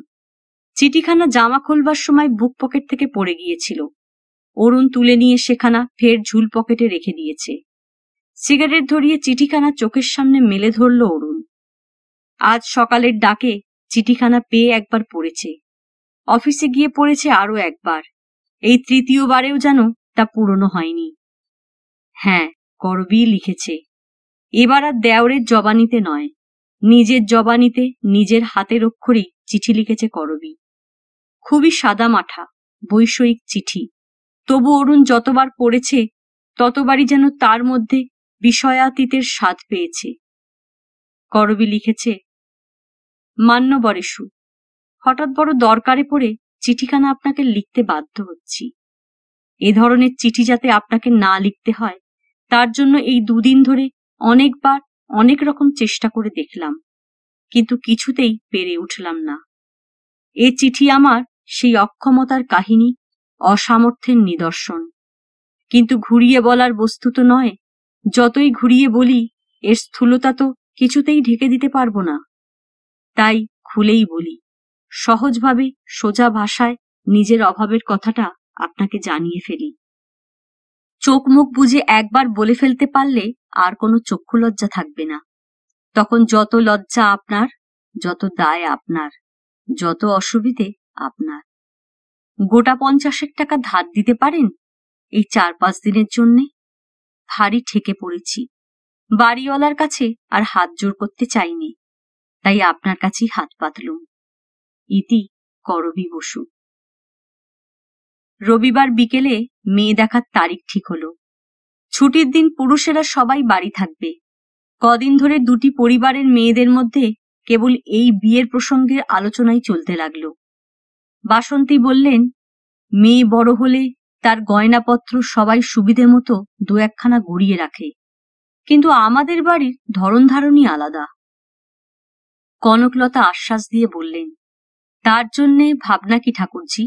চিঠিখানা জামা খোলবার সময় বুক পকেট থেকে পড়ে গিয়েছিল অরুণ তুলে নিয়ে সেখানা ফের ঝুল পকেটে রেখে দিয়েছে সিগারেট ধরিয়ে চিঠিখানা চোখের সামনে মেলে ধরল অরুণ আজ সকালের ডাকে চিঠিখানা পেয়ে একবার পড়েছে অফিসে গিয়ে পড়েছে আরো একবার এই তৃতীয়বারেও যেন তা পুরনো হয়নি হ্যাঁ করবি লিখেছে এবার আর দেওরের জবানিতে নয় নিজের জবানিতে নিজের হাতের অক্ষরেই চিঠি লিখেছে করবী খুবই সাদা মাঠা বৈষয়িক চিঠি তবু অরুণ যতবার পড়েছে ততবারই যেন তার মধ্যে বিষয়াতীতের স্বাদ পেয়েছে করবী লিখেছে মান্য বরেশু হঠাৎ বড় দরকারে পড়ে চিঠিখানা আপনাকে লিখতে বাধ্য হচ্ছি এ ধরনের চিঠি যাতে আপনাকে না লিখতে হয় তার জন্য এই দুদিন ধরে অনেকবার অনেক রকম চেষ্টা করে দেখলাম কিন্তু কিছুতেই পেরে উঠলাম না এ চিঠি আমার সেই অক্ষমতার কাহিনী অসামর্থ্যের নিদর্শন কিন্তু ঘুরিয়ে বলার বস্তু তো নয় যতই ঘুরিয়ে বলি এর স্থূলতা তো কিছুতেই ঢেকে দিতে পারবো না তাই খুলেই বলি সহজভাবে সোজা ভাষায় নিজের অভাবের কথাটা আপনাকে জানিয়ে ফেলি চোখ মুখ বুঝে একবার বলে ফেলতে পারলে আর কোনো চক্ষু লজ্জা থাকবে না তখন যত লজ্জা আপনার যত দায় আপনার যত অসুবিধে আপনার গোটা পঞ্চাশেক টাকা ধার দিতে পারেন এই চার পাঁচ দিনের জন্যে ভারী ঠেকে পড়েছি বাড়িওয়ালার কাছে আর হাত জোর করতে চাইনি তাই আপনার কাছেই হাত পাতলুম ইতি করবি বসু রবিবার বিকেলে মেয়ে দেখার তারিখ ঠিক হলো ছুটির দিন পুরুষেরা সবাই বাড়ি থাকবে কদিন ধরে দুটি পরিবারের মেয়েদের মধ্যে কেবল এই বিয়ের প্রসঙ্গের আলোচনাই চলতে লাগল বাসন্তী বললেন মেয়ে বড় হলে তার গয়নাপত্র সবাই সুবিধে মতো দু একখানা গড়িয়ে রাখে কিন্তু আমাদের বাড়ির ধরন ধারণই আলাদা কনকলতা আশ্বাস দিয়ে বললেন তার জন্যে ভাবনা কি ঠাকুরজি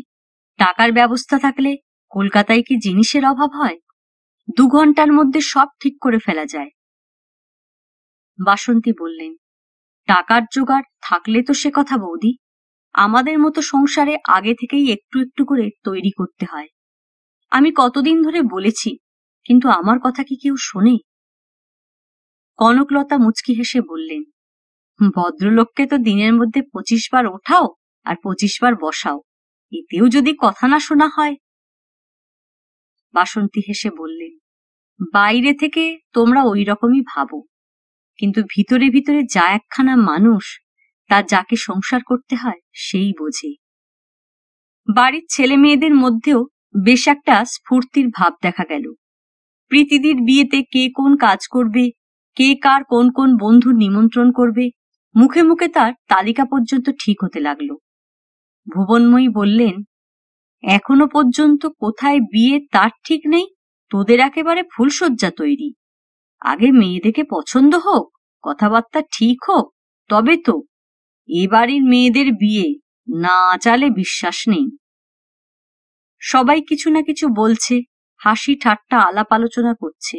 টাকার ব্যবস্থা থাকলে কলকাতায় কি জিনিসের অভাব হয় দু ঘন্টার মধ্যে সব ঠিক করে ফেলা যায় বাসন্তী বললেন টাকার জোগাড় থাকলে তো সে কথা বৌদি আমাদের মতো সংসারে আগে থেকেই একটু একটু করে তৈরি করতে হয় আমি কতদিন ধরে বলেছি কিন্তু আমার কথা কি কেউ শোনে কনকলতা মুচকি হেসে বললেন ভদ্রলোককে তো দিনের মধ্যে পঁচিশ বার ওঠাও আর পঁচিশ বার বসাও এতেও যদি কথা না শোনা হয় বাসন্তী হেসে বললেন বাইরে থেকে তোমরা ওই রকমই ভাবো কিন্তু ভিতরে ভিতরে যা একখানা মানুষ তা যাকে সংসার করতে হয় সেই বোঝে বাড়ির ছেলে মেয়েদের মধ্যেও বেশ একটা স্ফূর্তির ভাব দেখা গেল প্রীতিদির বিয়েতে কে কোন কাজ করবে কে কার কোন কোন বন্ধু নিমন্ত্রণ করবে মুখে মুখে তার তালিকা পর্যন্ত ঠিক হতে লাগলো ভুবনময়ী বললেন এখনো পর্যন্ত কোথায় বিয়ে তার ঠিক নেই তোদের একেবারে ফুলশয্যা তৈরি আগে মেয়ে দেখে পছন্দ হোক কথাবার্তা ঠিক হোক তবে তো এ বাড়ির মেয়েদের বিয়ে না চালে বিশ্বাস নেই সবাই কিছু না কিছু বলছে হাসি ঠাট্টা আলাপ আলোচনা করছে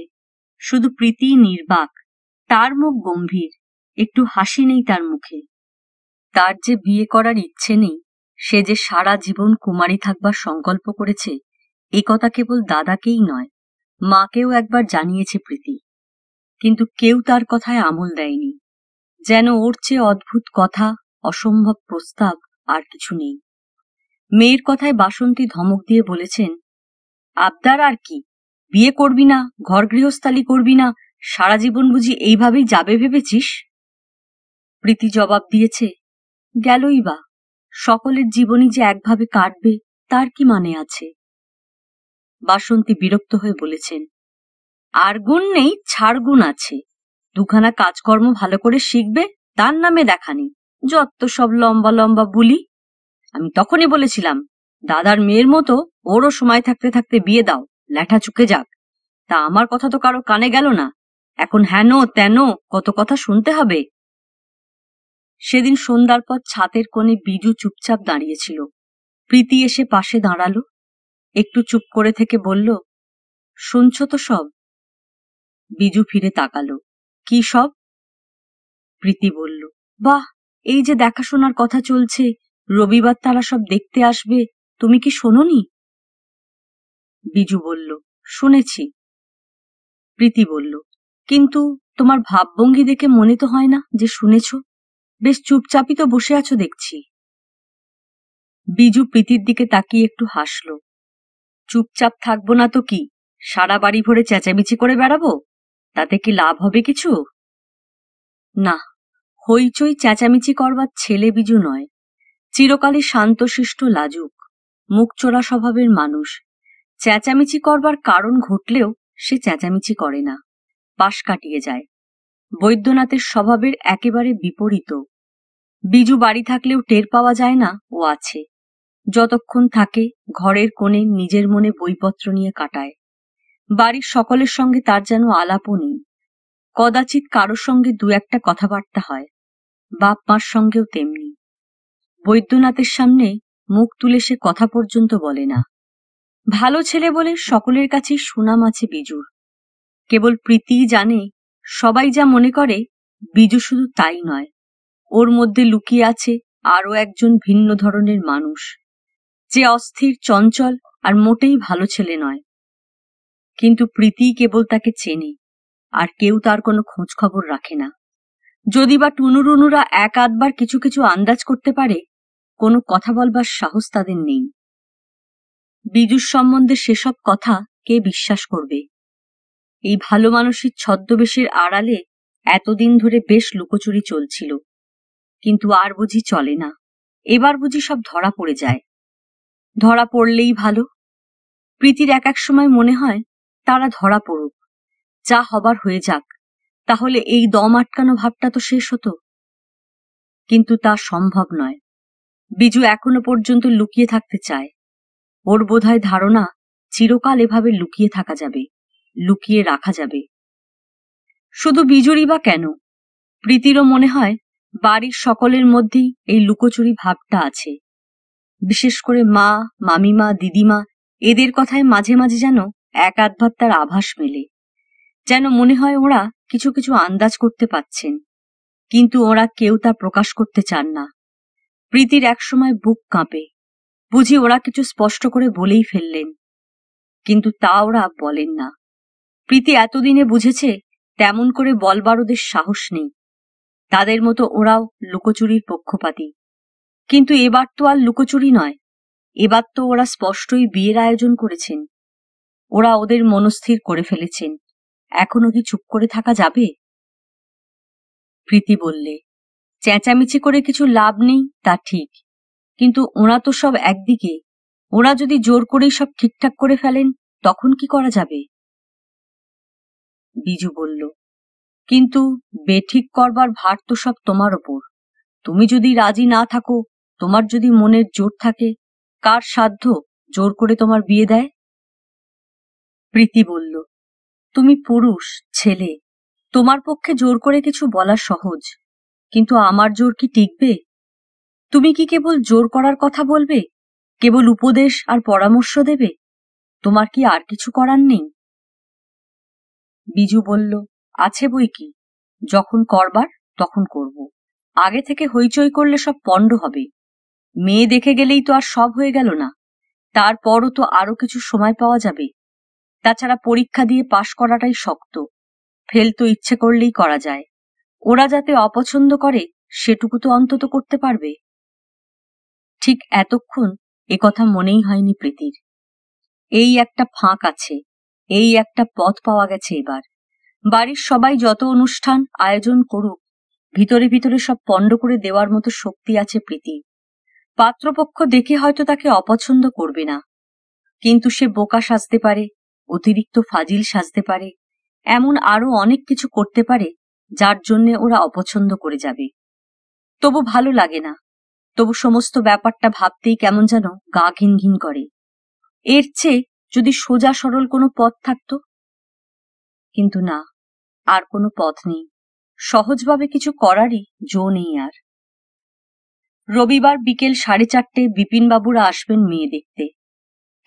শুধু প্রীতি নির্বাক তার মুখ গম্ভীর একটু হাসি নেই তার মুখে তার যে বিয়ে করার ইচ্ছে নেই সে যে সারা জীবন কুমারী থাকবার সংকল্প করেছে এ কথা কেবল দাদাকেই নয় মাকেও একবার জানিয়েছে প্রীতি কিন্তু কেউ তার কথায় আমল দেয়নি যেন ওর চেয়ে অদ্ভুত কথা অসম্ভব প্রস্তাব আর কিছু নেই মেয়ের কথায় বাসন্তী ধমক দিয়ে বলেছেন আবদার আর কি বিয়ে করবি না ঘর গৃহস্থালি করবি না সারা জীবন বুঝি এইভাবেই যাবে ভেবেছিস প্রীতি জবাব দিয়েছে গেলই বা সকলের জীবনই যে একভাবে কাটবে তার কি মানে আছে বাসন্তী বিরক্ত হয়ে বলেছেন আর গুণ নেই ছাড় গুণ আছে দুখানা কাজকর্ম ভালো করে শিখবে তার নামে দেখানি যত সব লম্বা লম্বা বলি আমি তখনই বলেছিলাম দাদার মেয়ের মতো ওরও সময় থাকতে থাকতে বিয়ে দাও ল্যাঠা চুকে যাক তা আমার কথা তো কারো কানে গেল না এখন হেন তেন কত কথা শুনতে হবে সেদিন সন্ধ্যার পর ছাতের কোণে বিজু চুপচাপ দাঁড়িয়েছিল প্রীতি এসে পাশে দাঁড়ালো একটু চুপ করে থেকে বলল শুনছ তো সব বিজু ফিরে তাকালো কি সব প্রীতি বলল বাহ এই যে দেখাশোনার কথা চলছে রবিবার তারা সব দেখতে আসবে তুমি কি শোনি বিজু বলল শুনেছি প্রীতি বলল কিন্তু তোমার ভাবভঙ্গি দেখে মনে তো হয় না যে শুনেছ বেশ চুপচাপই তো বসে আছো দেখছি বিজু প্রীতির দিকে তাকিয়ে একটু হাসলো চুপচাপ থাকবো না তো কি সারা বাড়ি ভরে চেঁচামেচি করে বেড়াবো তাতে কি লাভ হবে কিছু না হইচই চেঁচামেচি করবার ছেলে বিজু নয় চিরকালই শান্তশিষ্ট লাজুক মুখচোরা স্বভাবের মানুষ চেঁচামেচি করবার কারণ ঘটলেও সে চেঁচামেচি করে না পাশ কাটিয়ে যায় বৈদ্যনাথের স্বভাবের একেবারে বিপরীত বিজু বাড়ি থাকলেও টের পাওয়া যায় না ও আছে যতক্ষণ থাকে ঘরের কোণে নিজের মনে বইপত্র নিয়ে কাটায় বাড়ির সকলের সঙ্গে তার যেন আলাপও নেই কদাচিৎ কারোর সঙ্গে দু একটা কথাবার্তা হয় বাপ মার সঙ্গেও তেমনি বৈদ্যনাথের সামনে মুখ তুলে সে কথা পর্যন্ত বলে না ভালো ছেলে বলে সকলের কাছে সুনাম আছে বিজুর কেবল প্রীতি জানে সবাই যা মনে করে বিজু শুধু তাই নয় ওর মধ্যে লুকিয়ে আছে আরও একজন ভিন্ন ধরনের মানুষ যে অস্থির চঞ্চল আর মোটেই ভালো ছেলে নয় কিন্তু প্রীতি কেবল তাকে চেনে আর কেউ তার কোনো খোঁজ খবর রাখে না যদি বা টুনুরুনুরা এক আধবার কিছু কিছু আন্দাজ করতে পারে কোনো কথা বলবার সাহস তাদের নেই বিজুর সম্বন্ধে সেসব কথা কে বিশ্বাস করবে এই ভালো মানুষের ছদ্মবেশের আড়ালে এতদিন ধরে বেশ লুকোচুরি চলছিল কিন্তু আর বুঝি চলে না এবার বুঝি সব ধরা পড়ে যায় ধরা পড়লেই ভালো প্রীতির এক এক সময় মনে হয় তারা ধরা পড়ুক যা হবার হয়ে যাক তাহলে এই দম আটকানো ভাবটা তো শেষ হতো কিন্তু তা সম্ভব নয় বিজু এখনো পর্যন্ত লুকিয়ে থাকতে চায় ওর বোধহয় ধারণা চিরকাল এভাবে লুকিয়ে থাকা যাবে লুকিয়ে রাখা যাবে শুধু বিজুরই বা কেন প্রীতিরও মনে হয় বাড়ির সকলের মধ্যেই এই লুকোচুরি ভাবটা আছে বিশেষ করে মা মামিমা দিদিমা এদের কথায় মাঝে মাঝে যেন এক আধবার তার আভাস মেলে যেন মনে হয় ওরা কিছু কিছু আন্দাজ করতে পাচ্ছেন কিন্তু ওরা কেউ তা প্রকাশ করতে চান না প্রীতির একসময় বুক কাঁপে বুঝি ওরা কিছু স্পষ্ট করে বলেই ফেললেন কিন্তু তা ওরা বলেন না প্রীতি এতদিনে বুঝেছে তেমন করে বলবার ওদের সাহস নেই তাদের মতো ওরাও লুকোচুরির পক্ষপাতী কিন্তু এবার তো আর লুকোচুরি নয় এবার তো ওরা স্পষ্টই বিয়ের আয়োজন করেছেন ওরা ওদের মনস্থির করে ফেলেছেন এখনো কি চুপ করে থাকা যাবে প্রীতি বললে চেঁচামেচি করে কিছু লাভ নেই তা ঠিক কিন্তু ওরা তো সব একদিকে ওরা যদি জোর করেই সব ঠিকঠাক করে ফেলেন তখন কি করা যাবে বিজু বলল কিন্তু বেঠিক করবার ভার তো সব তোমার ওপর তুমি যদি রাজি না থাকো তোমার যদি মনের জোর থাকে কার সাধ্য জোর করে তোমার বিয়ে দেয় প্রীতি বলল তুমি পুরুষ ছেলে তোমার পক্ষে জোর করে কিছু বলা সহজ কিন্তু আমার জোর কি টিকবে তুমি কি কেবল জোর করার কথা বলবে কেবল উপদেশ আর পরামর্শ দেবে তোমার কি আর কিছু করার নেই বিজু বলল আছে বই কি যখন করবার তখন করব আগে থেকে হইচই করলে সব পণ্ড হবে মেয়ে দেখে গেলেই তো আর সব হয়ে গেল না তারপরও তো আরো কিছু সময় পাওয়া যাবে তাছাড়া পরীক্ষা দিয়ে পাশ করাটাই শক্ত ফেল তো ইচ্ছে করলেই করা যায় ওরা যাতে অপছন্দ করে সেটুকু তো অন্তত করতে পারবে ঠিক এতক্ষণ কথা মনেই হয়নি প্রীতির এই একটা ফাঁক আছে এই একটা পথ পাওয়া গেছে এবার বাড়ির সবাই যত অনুষ্ঠান আয়োজন করুক ভিতরে ভিতরে সব পণ্ড করে দেওয়ার মতো শক্তি আছে প্রীতির পাত্রপক্ষ দেখে হয়তো তাকে অপছন্দ করবে না কিন্তু সে বোকা সাজতে পারে অতিরিক্ত ফাজিল সাজতে পারে এমন আরো অনেক কিছু করতে পারে যার জন্যে ওরা অপছন্দ করে যাবে তবু ভালো লাগে না তবু সমস্ত ব্যাপারটা ভাবতেই কেমন যেন গা ঘিন ঘিন করে এর চেয়ে যদি সোজা সরল কোনো পথ থাকত কিন্তু না আর কোনো পথ নেই সহজভাবে কিছু করারই জো নেই আর রবিবার বিকেল সাড়ে চারটে বিপিনবাবুরা আসবেন মেয়ে দেখতে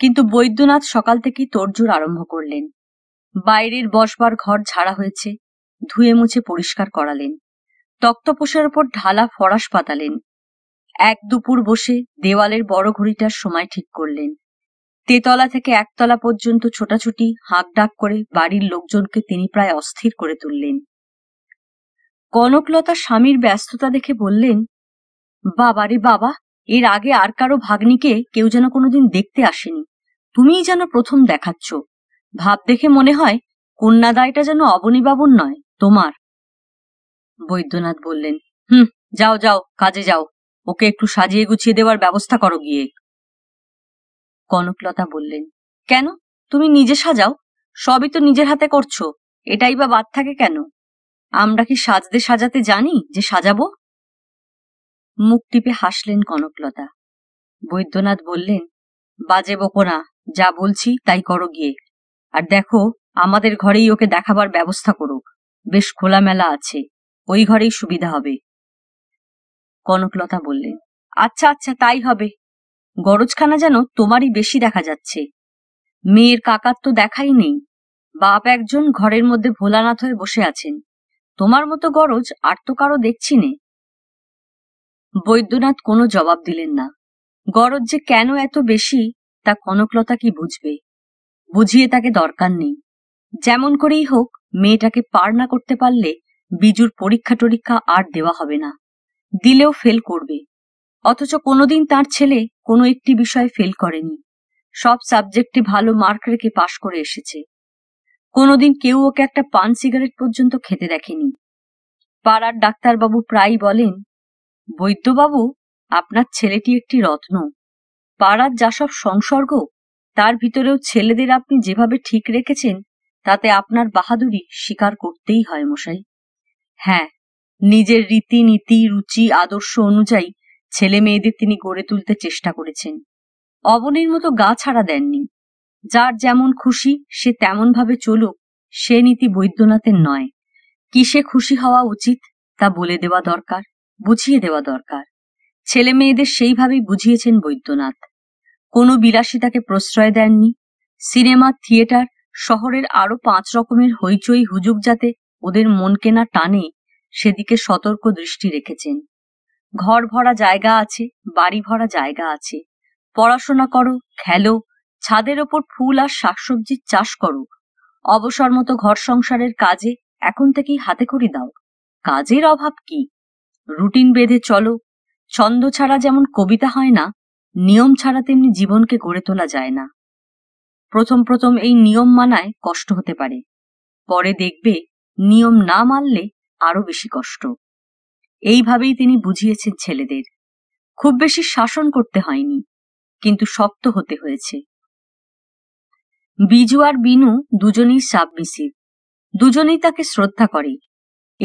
কিন্তু বৈদ্যনাথ সকাল থেকেই তোরজোড় আরম্ভ করলেন বাইরের বসবার ঘর ঝাড়া হয়েছে ধুয়ে মুছে পরিষ্কার করালেন তক্তপোষের ওপর ঢালা ফরাস পাতালেন এক দুপুর বসে দেওয়ালের বড় ঘড়িটার সময় ঠিক করলেন তেতলা থেকে একতলা পর্যন্ত ছোটাছুটি হাঁক ডাক করে বাড়ির লোকজনকে তিনি প্রায় অস্থির করে তুললেন কনকলতা স্বামীর ব্যস্ততা দেখে বললেন বাবা রে বাবা এর আগে আর কারো ভাগ্নিকে কেউ যেন কোনোদিন দেখতে আসেনি তুমিই যেন প্রথম দেখাচ্ছ ভাব দেখে মনে হয় কন্যাদায়টা যেন অবনীবাবুর নয় তোমার বৈদ্যনাথ বললেন হুম যাও যাও কাজে যাও ওকে একটু সাজিয়ে গুছিয়ে দেওয়ার ব্যবস্থা করো গিয়ে কনকলতা বললেন কেন তুমি নিজে সাজাও সবই তো নিজের হাতে করছো এটাই বা বাদ থাকে কেন আমরা কি সাজতে সাজাতে জানি যে সাজাবো মুখ টিপে হাসলেন কনকলতা বৈদ্যনাথ বললেন বাজে বকোনা যা বলছি তাই করো গিয়ে আর দেখো আমাদের ঘরেই ওকে দেখাবার ব্যবস্থা করুক বেশ খোলামেলা আছে ওই ঘরেই সুবিধা হবে কনকলতা বললেন আচ্ছা আচ্ছা তাই হবে গরজখানা যেন তোমারই বেশি দেখা যাচ্ছে মেয়ের কাকার তো দেখাই নেই বাপ একজন ঘরের মধ্যে ভোলানাথ হয়ে বসে আছেন তোমার মতো গরজ আর তো কারো দেখছি নে বৈদ্যনাথ কোনো জবাব দিলেন না গরজ যে কেন এত বেশি তা কনকলতা কি বুঝবে বুঝিয়ে তাকে দরকার নেই যেমন করেই হোক মেয়েটাকে পার না করতে পারলে বিজুর পরীক্ষা টরীক্ষা আর দেওয়া হবে না দিলেও ফেল করবে অথচ কোনোদিন তার ছেলে কোনো একটি বিষয়ে ফেল করেনি সব সাবজেক্টে ভালো মার্ক রেখে পাশ করে এসেছে কোনোদিন কেউ ওকে একটা পান সিগারেট পর্যন্ত খেতে দেখেনি পাড়ার ডাক্তারবাবু প্রায়ই বলেন বৈদ্যবাবু আপনার ছেলেটি একটি রত্ন পাড়ার যা সব সংসর্গ তার ভিতরেও ছেলেদের আপনি যেভাবে ঠিক রেখেছেন তাতে আপনার বাহাদুরি স্বীকার করতেই হয় মশাই হ্যাঁ নিজের রীতিনীতি রুচি আদর্শ অনুযায়ী ছেলে মেয়েদের তিনি গড়ে তুলতে চেষ্টা করেছেন অবনীর মতো গা ছাড়া দেননি যার যেমন খুশি সে তেমনভাবে চলুক সে নীতি বৈদ্যনাথের নয় কিসে খুশি হওয়া উচিত তা বলে দেওয়া দরকার বুঝিয়ে দেওয়া দরকার ছেলে মেয়েদের সেইভাবেই বুঝিয়েছেন বৈদ্যনাথ কোনো তাকে প্রশ্রয় দেননি সিনেমা থিয়েটার শহরের আরো পাঁচ রকমের হইচই হুজুগ যাতে ওদের মনকে না টানে সেদিকে সতর্ক দৃষ্টি রেখেছেন ঘর ভরা জায়গা আছে বাড়ি ভরা জায়গা আছে পড়াশোনা করো খেলো ছাদের ওপর ফুল আর শাকসবজির চাষ করো অবসর মতো ঘর সংসারের কাজে এখন থেকেই হাতে করে দাও কাজের অভাব কি রুটিন বেঁধে চলো ছন্দ ছাড়া যেমন কবিতা হয় না নিয়ম ছাড়া তেমনি জীবনকে গড়ে তোলা যায় না প্রথম প্রথম এই নিয়ম মানায় কষ্ট হতে পারে পরে দেখবে নিয়ম না মানলে আরো বেশি কষ্ট এইভাবেই তিনি বুঝিয়েছেন ছেলেদের খুব বেশি শাসন করতে হয়নি কিন্তু শক্ত হতে হয়েছে বিজু আর বিনু দুজনেই সাবমিসিভ দুজনেই তাকে শ্রদ্ধা করে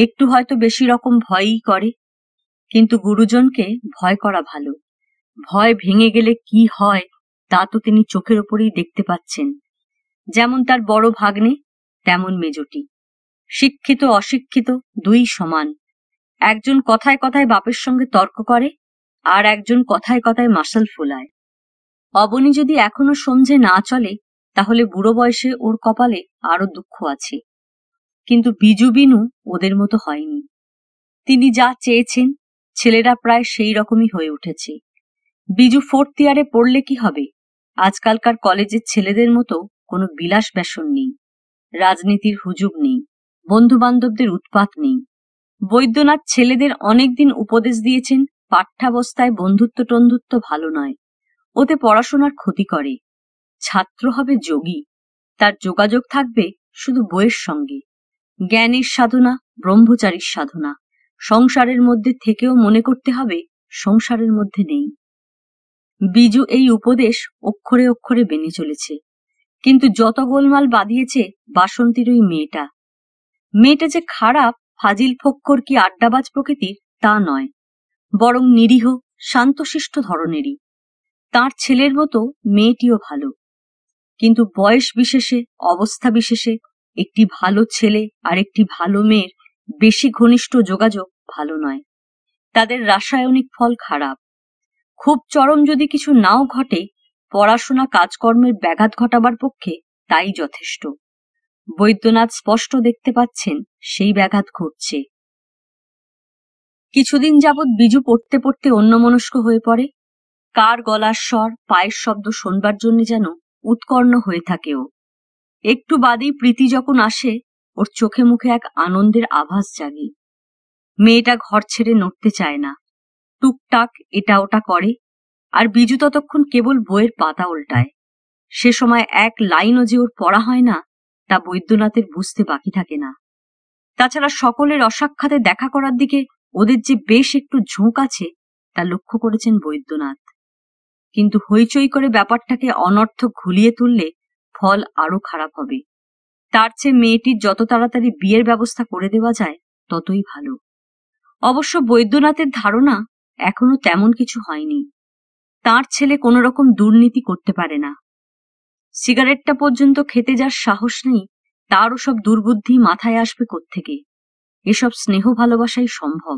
একটু হয়তো বেশি রকম ভয়ই করে কিন্তু গুরুজনকে ভয় করা ভালো ভয় ভেঙে গেলে কি হয় তা তো তিনি চোখের ওপরেই দেখতে পাচ্ছেন যেমন তার বড় ভাগ্নে তেমন মেজটি শিক্ষিত অশিক্ষিত দুই সমান একজন কথায় কথায় বাপের সঙ্গে তর্ক করে আর একজন কথায় কথায় মাসাল ফোলায় অবনী যদি এখনো সমঝে না চলে তাহলে বুড়ো বয়সে ওর কপালে আরো দুঃখ আছে কিন্তু বিজু বিনু ওদের মতো হয়নি তিনি যা চেয়েছেন ছেলেরা প্রায় সেই রকমই হয়ে উঠেছে বিজু ফোর্থ ইয়ারে পড়লে কি হবে আজকালকার কলেজের ছেলেদের মতো কোনো বিলাস ব্যাসন নেই রাজনীতির হুজুগ নেই বন্ধু বান্ধবদের উৎপাত নেই বৈদ্যনাথ ছেলেদের অনেকদিন উপদেশ দিয়েছেন পাঠ্যাবস্থায় বন্ধুত্ব টন্ধুত্ব ভালো নয় ওতে পড়াশোনার ক্ষতি করে ছাত্র হবে যোগী তার যোগাযোগ থাকবে শুধু বইয়ের সঙ্গে জ্ঞানের সাধনা ব্রহ্মচারীর সাধনা সংসারের মধ্যে থেকেও মনে করতে হবে সংসারের মধ্যে নেই বিজু এই উপদেশ অক্ষরে অক্ষরে বেনে চলেছে কিন্তু যত গোলমাল বাঁধিয়েছে বাসন্তীর ওই মেয়েটা মেয়েটা যে খারাপ ফাজিল ফক্কর কি আড্ডাবাজ প্রকৃতির তা নয় বরং নিরীহ শান্তশিষ্ট ধরনেরই তার ছেলের মতো মেয়েটিও ভালো কিন্তু বয়স বিশেষে অবস্থা বিশেষে একটি ভালো ছেলে আর একটি ভালো মেয়ের বেশি ঘনিষ্ঠ যোগাযোগ ভালো নয় তাদের রাসায়নিক ফল খারাপ খুব চরম যদি কিছু নাও ঘটে পড়াশোনা কাজকর্মের ব্যাঘাত ঘটাবার পক্ষে তাই যথেষ্ট বৈদ্যনাথ স্পষ্ট দেখতে পাচ্ছেন সেই ব্যাঘাত ঘটছে কিছুদিন যাবৎ বিজু পড়তে পড়তে অন্যমনস্ক হয়ে পড়ে কার গলার স্বর পায়ের শব্দ শোনবার জন্য যেন উৎকর্ণ হয়ে থাকেও একটু বাদেই প্রীতি যখন আসে ওর চোখে মুখে এক আনন্দের আভাস জাগে মেয়েটা ঘর ছেড়ে নড়তে চায় না টুকটাক এটা ওটা করে আর বিজু ততক্ষণ কেবল বইয়ের পাতা উল্টায় সে সময় এক লাইনও যে ওর পড়া হয় না তা বৈদ্যনাথের বুঝতে বাকি থাকে না তাছাড়া সকলের অসাক্ষাতে দেখা করার দিকে ওদের যে বেশ একটু ঝোঁক আছে তা লক্ষ্য করেছেন বৈদ্যনাথ কিন্তু হইচই করে ব্যাপারটাকে অনর্থক ঘুলিয়ে তুললে ফল আরো খারাপ হবে তার চেয়ে মেয়েটির যত তাড়াতাড়ি বিয়ের ব্যবস্থা করে দেওয়া যায় ততই ভালো অবশ্য বৈদ্যনাথের ধারণা এখনো তেমন কিছু হয়নি তার ছেলে কোনো রকম দুর্নীতি করতে পারে না সিগারেটটা পর্যন্ত খেতে যার সাহস নেই তার ওসব দুর্বুদ্ধি মাথায় আসবে থেকে। এসব স্নেহ ভালোবাসাই সম্ভব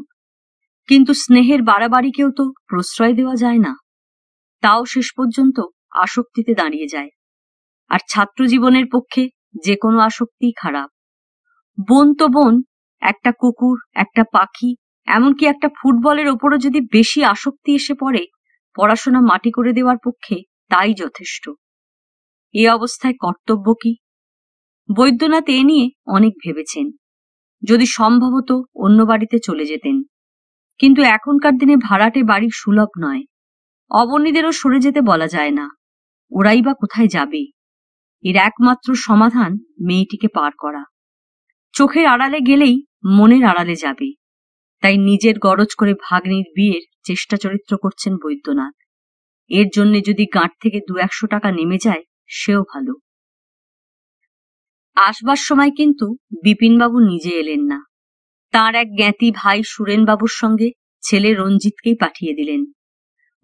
কিন্তু স্নেহের বাড়াবাড়িকেও তো প্রশ্রয় দেওয়া যায় না তাও শেষ পর্যন্ত আসক্তিতে দাঁড়িয়ে যায় আর ছাত্র জীবনের পক্ষে যে কোনো আসক্তি খারাপ বোন তো বোন একটা কুকুর একটা পাখি এমনকি একটা ফুটবলের ওপরও যদি বেশি আসক্তি এসে পড়ে পড়াশোনা মাটি করে দেওয়ার পক্ষে তাই যথেষ্ট এ অবস্থায় কর্তব্য কি বৈদ্যনাথ এ নিয়ে অনেক ভেবেছেন যদি সম্ভবত অন্য বাড়িতে চলে যেতেন কিন্তু এখনকার দিনে ভাড়াটে বাড়ি সুলভ নয় অবনীদেরও সরে যেতে বলা যায় না ওরাই বা কোথায় যাবে এর একমাত্র সমাধান মেয়েটিকে পার করা চোখের আড়ালে গেলেই মনের আড়ালে যাবে তাই নিজের গরজ করে ভাগ্নির বিয়ের চেষ্টা চরিত্র করছেন বৈদ্যনাথ এর জন্য যদি গাঁট থেকে দু একশো টাকা নেমে যায় সেও ভালো আসবার সময় কিন্তু বিপিনবাবু নিজে এলেন না তার এক জ্ঞাতি ভাই সুরেনবাবুর সঙ্গে ছেলে রঞ্জিতকেই পাঠিয়ে দিলেন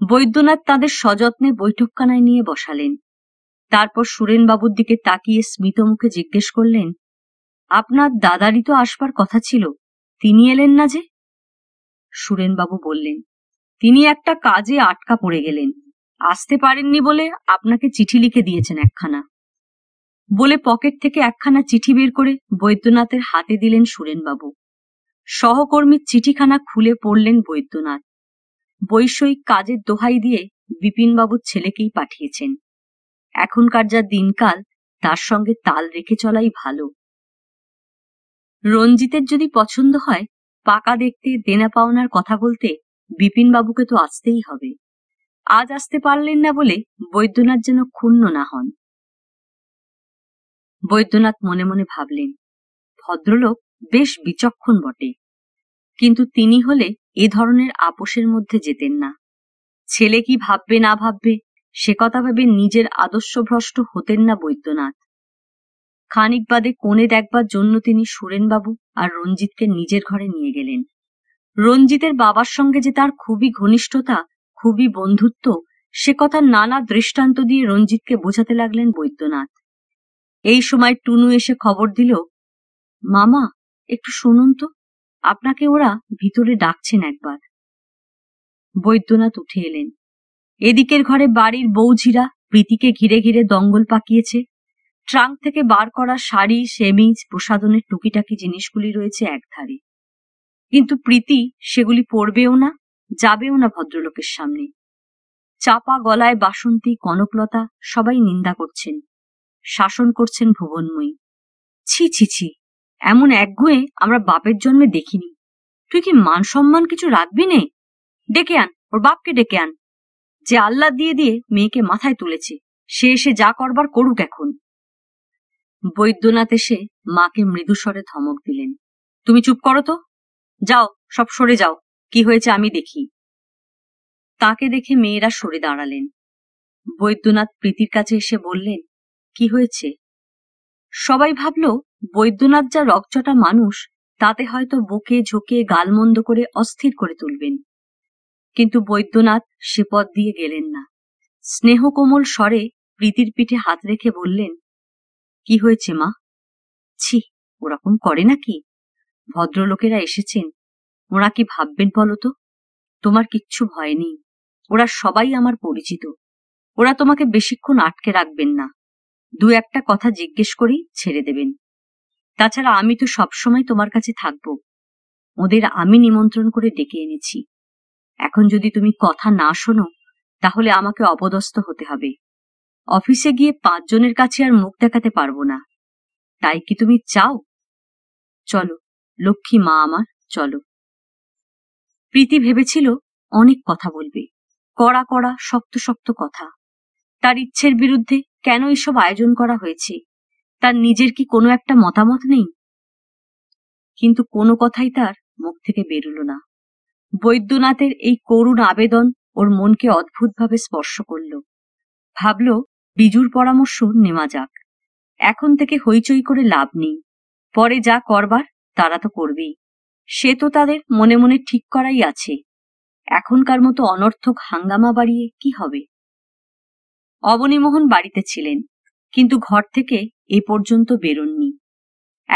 বৈদ্যনাথ তাদের সযত্নে বৈঠকখানায় নিয়ে বসালেন তারপর সুরেনবাবুর দিকে তাকিয়ে স্মিত মুখে জিজ্ঞেস করলেন আপনার দাদারই তো আসবার কথা ছিল তিনি এলেন না যে সুরেনবাবু বললেন তিনি একটা কাজে আটকা পড়ে গেলেন আসতে পারেননি বলে আপনাকে চিঠি লিখে দিয়েছেন একখানা বলে পকেট থেকে একখানা চিঠি বের করে বৈদ্যনাথের হাতে দিলেন সুরেনবাবু সহকর্মীর চিঠিখানা খুলে পড়লেন বৈদ্যনাথ বৈষয়িক কাজের দোহাই দিয়ে বিপিনবাবুর ছেলেকেই পাঠিয়েছেন এখনকার যা দিনকাল তার সঙ্গে তাল রেখে চলাই ভালো রঞ্জিতের যদি পছন্দ হয় পাকা দেখতে দেনা পাওনার কথা বলতে বিপিনবাবুকে তো আসতেই হবে আজ আসতে পারলেন না বলে বৈদ্যনাথ যেন ক্ষুণ্ণ না হন বৈদ্যনাথ মনে মনে ভাবলেন ভদ্রলোক বেশ বিচক্ষণ বটে কিন্তু তিনি হলে এ ধরনের আপোষের মধ্যে যেতেন না ছেলে কি ভাববে না ভাববে সে কথা ভেবে নিজের আদর্শভ্রষ্ট হতেন না বৈদ্যনাথ খানিক বাদে কোণে দেখবার জন্য তিনি সুরেনবাবু আর রঞ্জিতকে নিজের ঘরে নিয়ে গেলেন রঞ্জিতের বাবার সঙ্গে যে তার খুবই ঘনিষ্ঠতা খুবই বন্ধুত্ব সে কথা নানা দৃষ্টান্ত দিয়ে রঞ্জিতকে বোঝাতে লাগলেন বৈদ্যনাথ এই সময় টুনু এসে খবর দিল মামা একটু শুনুন তো আপনাকে ওরা ভিতরে ডাকছেন একবার বৈদ্যনাথ উঠে এলেন এদিকের ঘরে বাড়ির বৌঝিরা প্রীতিকে ঘিরে ঘিরে দঙ্গল পাকিয়েছে ট্রাঙ্ক থেকে বার করা শাড়ি সেমিজ প্রসাধনের টুকিটাকি জিনিসগুলি রয়েছে একধারে কিন্তু প্রীতি সেগুলি পরবেও না যাবেও না ভদ্রলোকের সামনে চাপা গলায় বাসন্তী কনকলতা সবাই নিন্দা করছেন শাসন করছেন ভুবনময়ী ছি ছি ছি এমন একগুয়ে আমরা বাপের জন্মে দেখিনি তুই কি মান সম্মান কিছু রাখবি নে ডেকে আন ওর বাপকে ডেকে আন যে আল্লাহ দিয়ে দিয়ে মেয়েকে মাথায় তুলেছে সে এসে যা করবার করুক এখন বৈদ্যনাথ এসে মাকে মৃদুস্বরে ধমক দিলেন তুমি চুপ করো তো যাও সব সরে যাও কি হয়েছে আমি দেখি তাকে দেখে মেয়েরা সরে দাঁড়ালেন বৈদ্যনাথ প্রীতির কাছে এসে বললেন কি হয়েছে সবাই ভাবল বৈদ্যনাথ যা রকচটা মানুষ তাতে হয়তো বুকে ঝোঁকে গালমন্দ করে অস্থির করে তুলবেন কিন্তু বৈদ্যনাথ সে পথ দিয়ে গেলেন না স্নেহকোমল স্বরে প্রীতির পিঠে হাত রেখে বললেন কি হয়েছে মা ছি ওরকম করে নাকি ভদ্রলোকেরা এসেছেন ওরা কি ভাববেন বলতো তোমার কিচ্ছু ভয় নেই ওরা সবাই আমার পরিচিত ওরা তোমাকে বেশিক্ষণ আটকে রাখবেন না দু একটা কথা জিজ্ঞেস করেই ছেড়ে দেবেন তাছাড়া আমি তো সবসময় তোমার কাছে থাকব ওদের আমি নিমন্ত্রণ করে ডেকে এনেছি এখন যদি তুমি কথা না শোনো তাহলে আমাকে অপদস্থ হতে হবে অফিসে গিয়ে পাঁচজনের কাছে আর মুখ দেখাতে পারবো না তাই কি তুমি চাও চলো লক্ষ্মী মা আমার চলো প্রীতি ভেবেছিল অনেক কথা বলবে কড়া কড়া শক্ত শক্ত কথা তার ইচ্ছের বিরুদ্ধে কেন এসব আয়োজন করা হয়েছে তার নিজের কি কোনো একটা মতামত নেই কিন্তু কোনো কথাই তার মুখ থেকে বেরুল না বৈদ্যনাথের এই করুণ আবেদন ওর মনকে অদ্ভুতভাবে স্পর্শ করল ভাবল বিজুর পরামর্শ নেওয়া যাক এখন থেকে হইচই করে লাভ নেই পরে যা করবার তারা তো করবেই সে তো তাদের মনে মনে ঠিক করাই আছে এখনকার মতো অনর্থক হাঙ্গামা বাড়িয়ে কি হবে অবনীমোহন বাড়িতে ছিলেন কিন্তু ঘর থেকে এ পর্যন্ত বেরোননি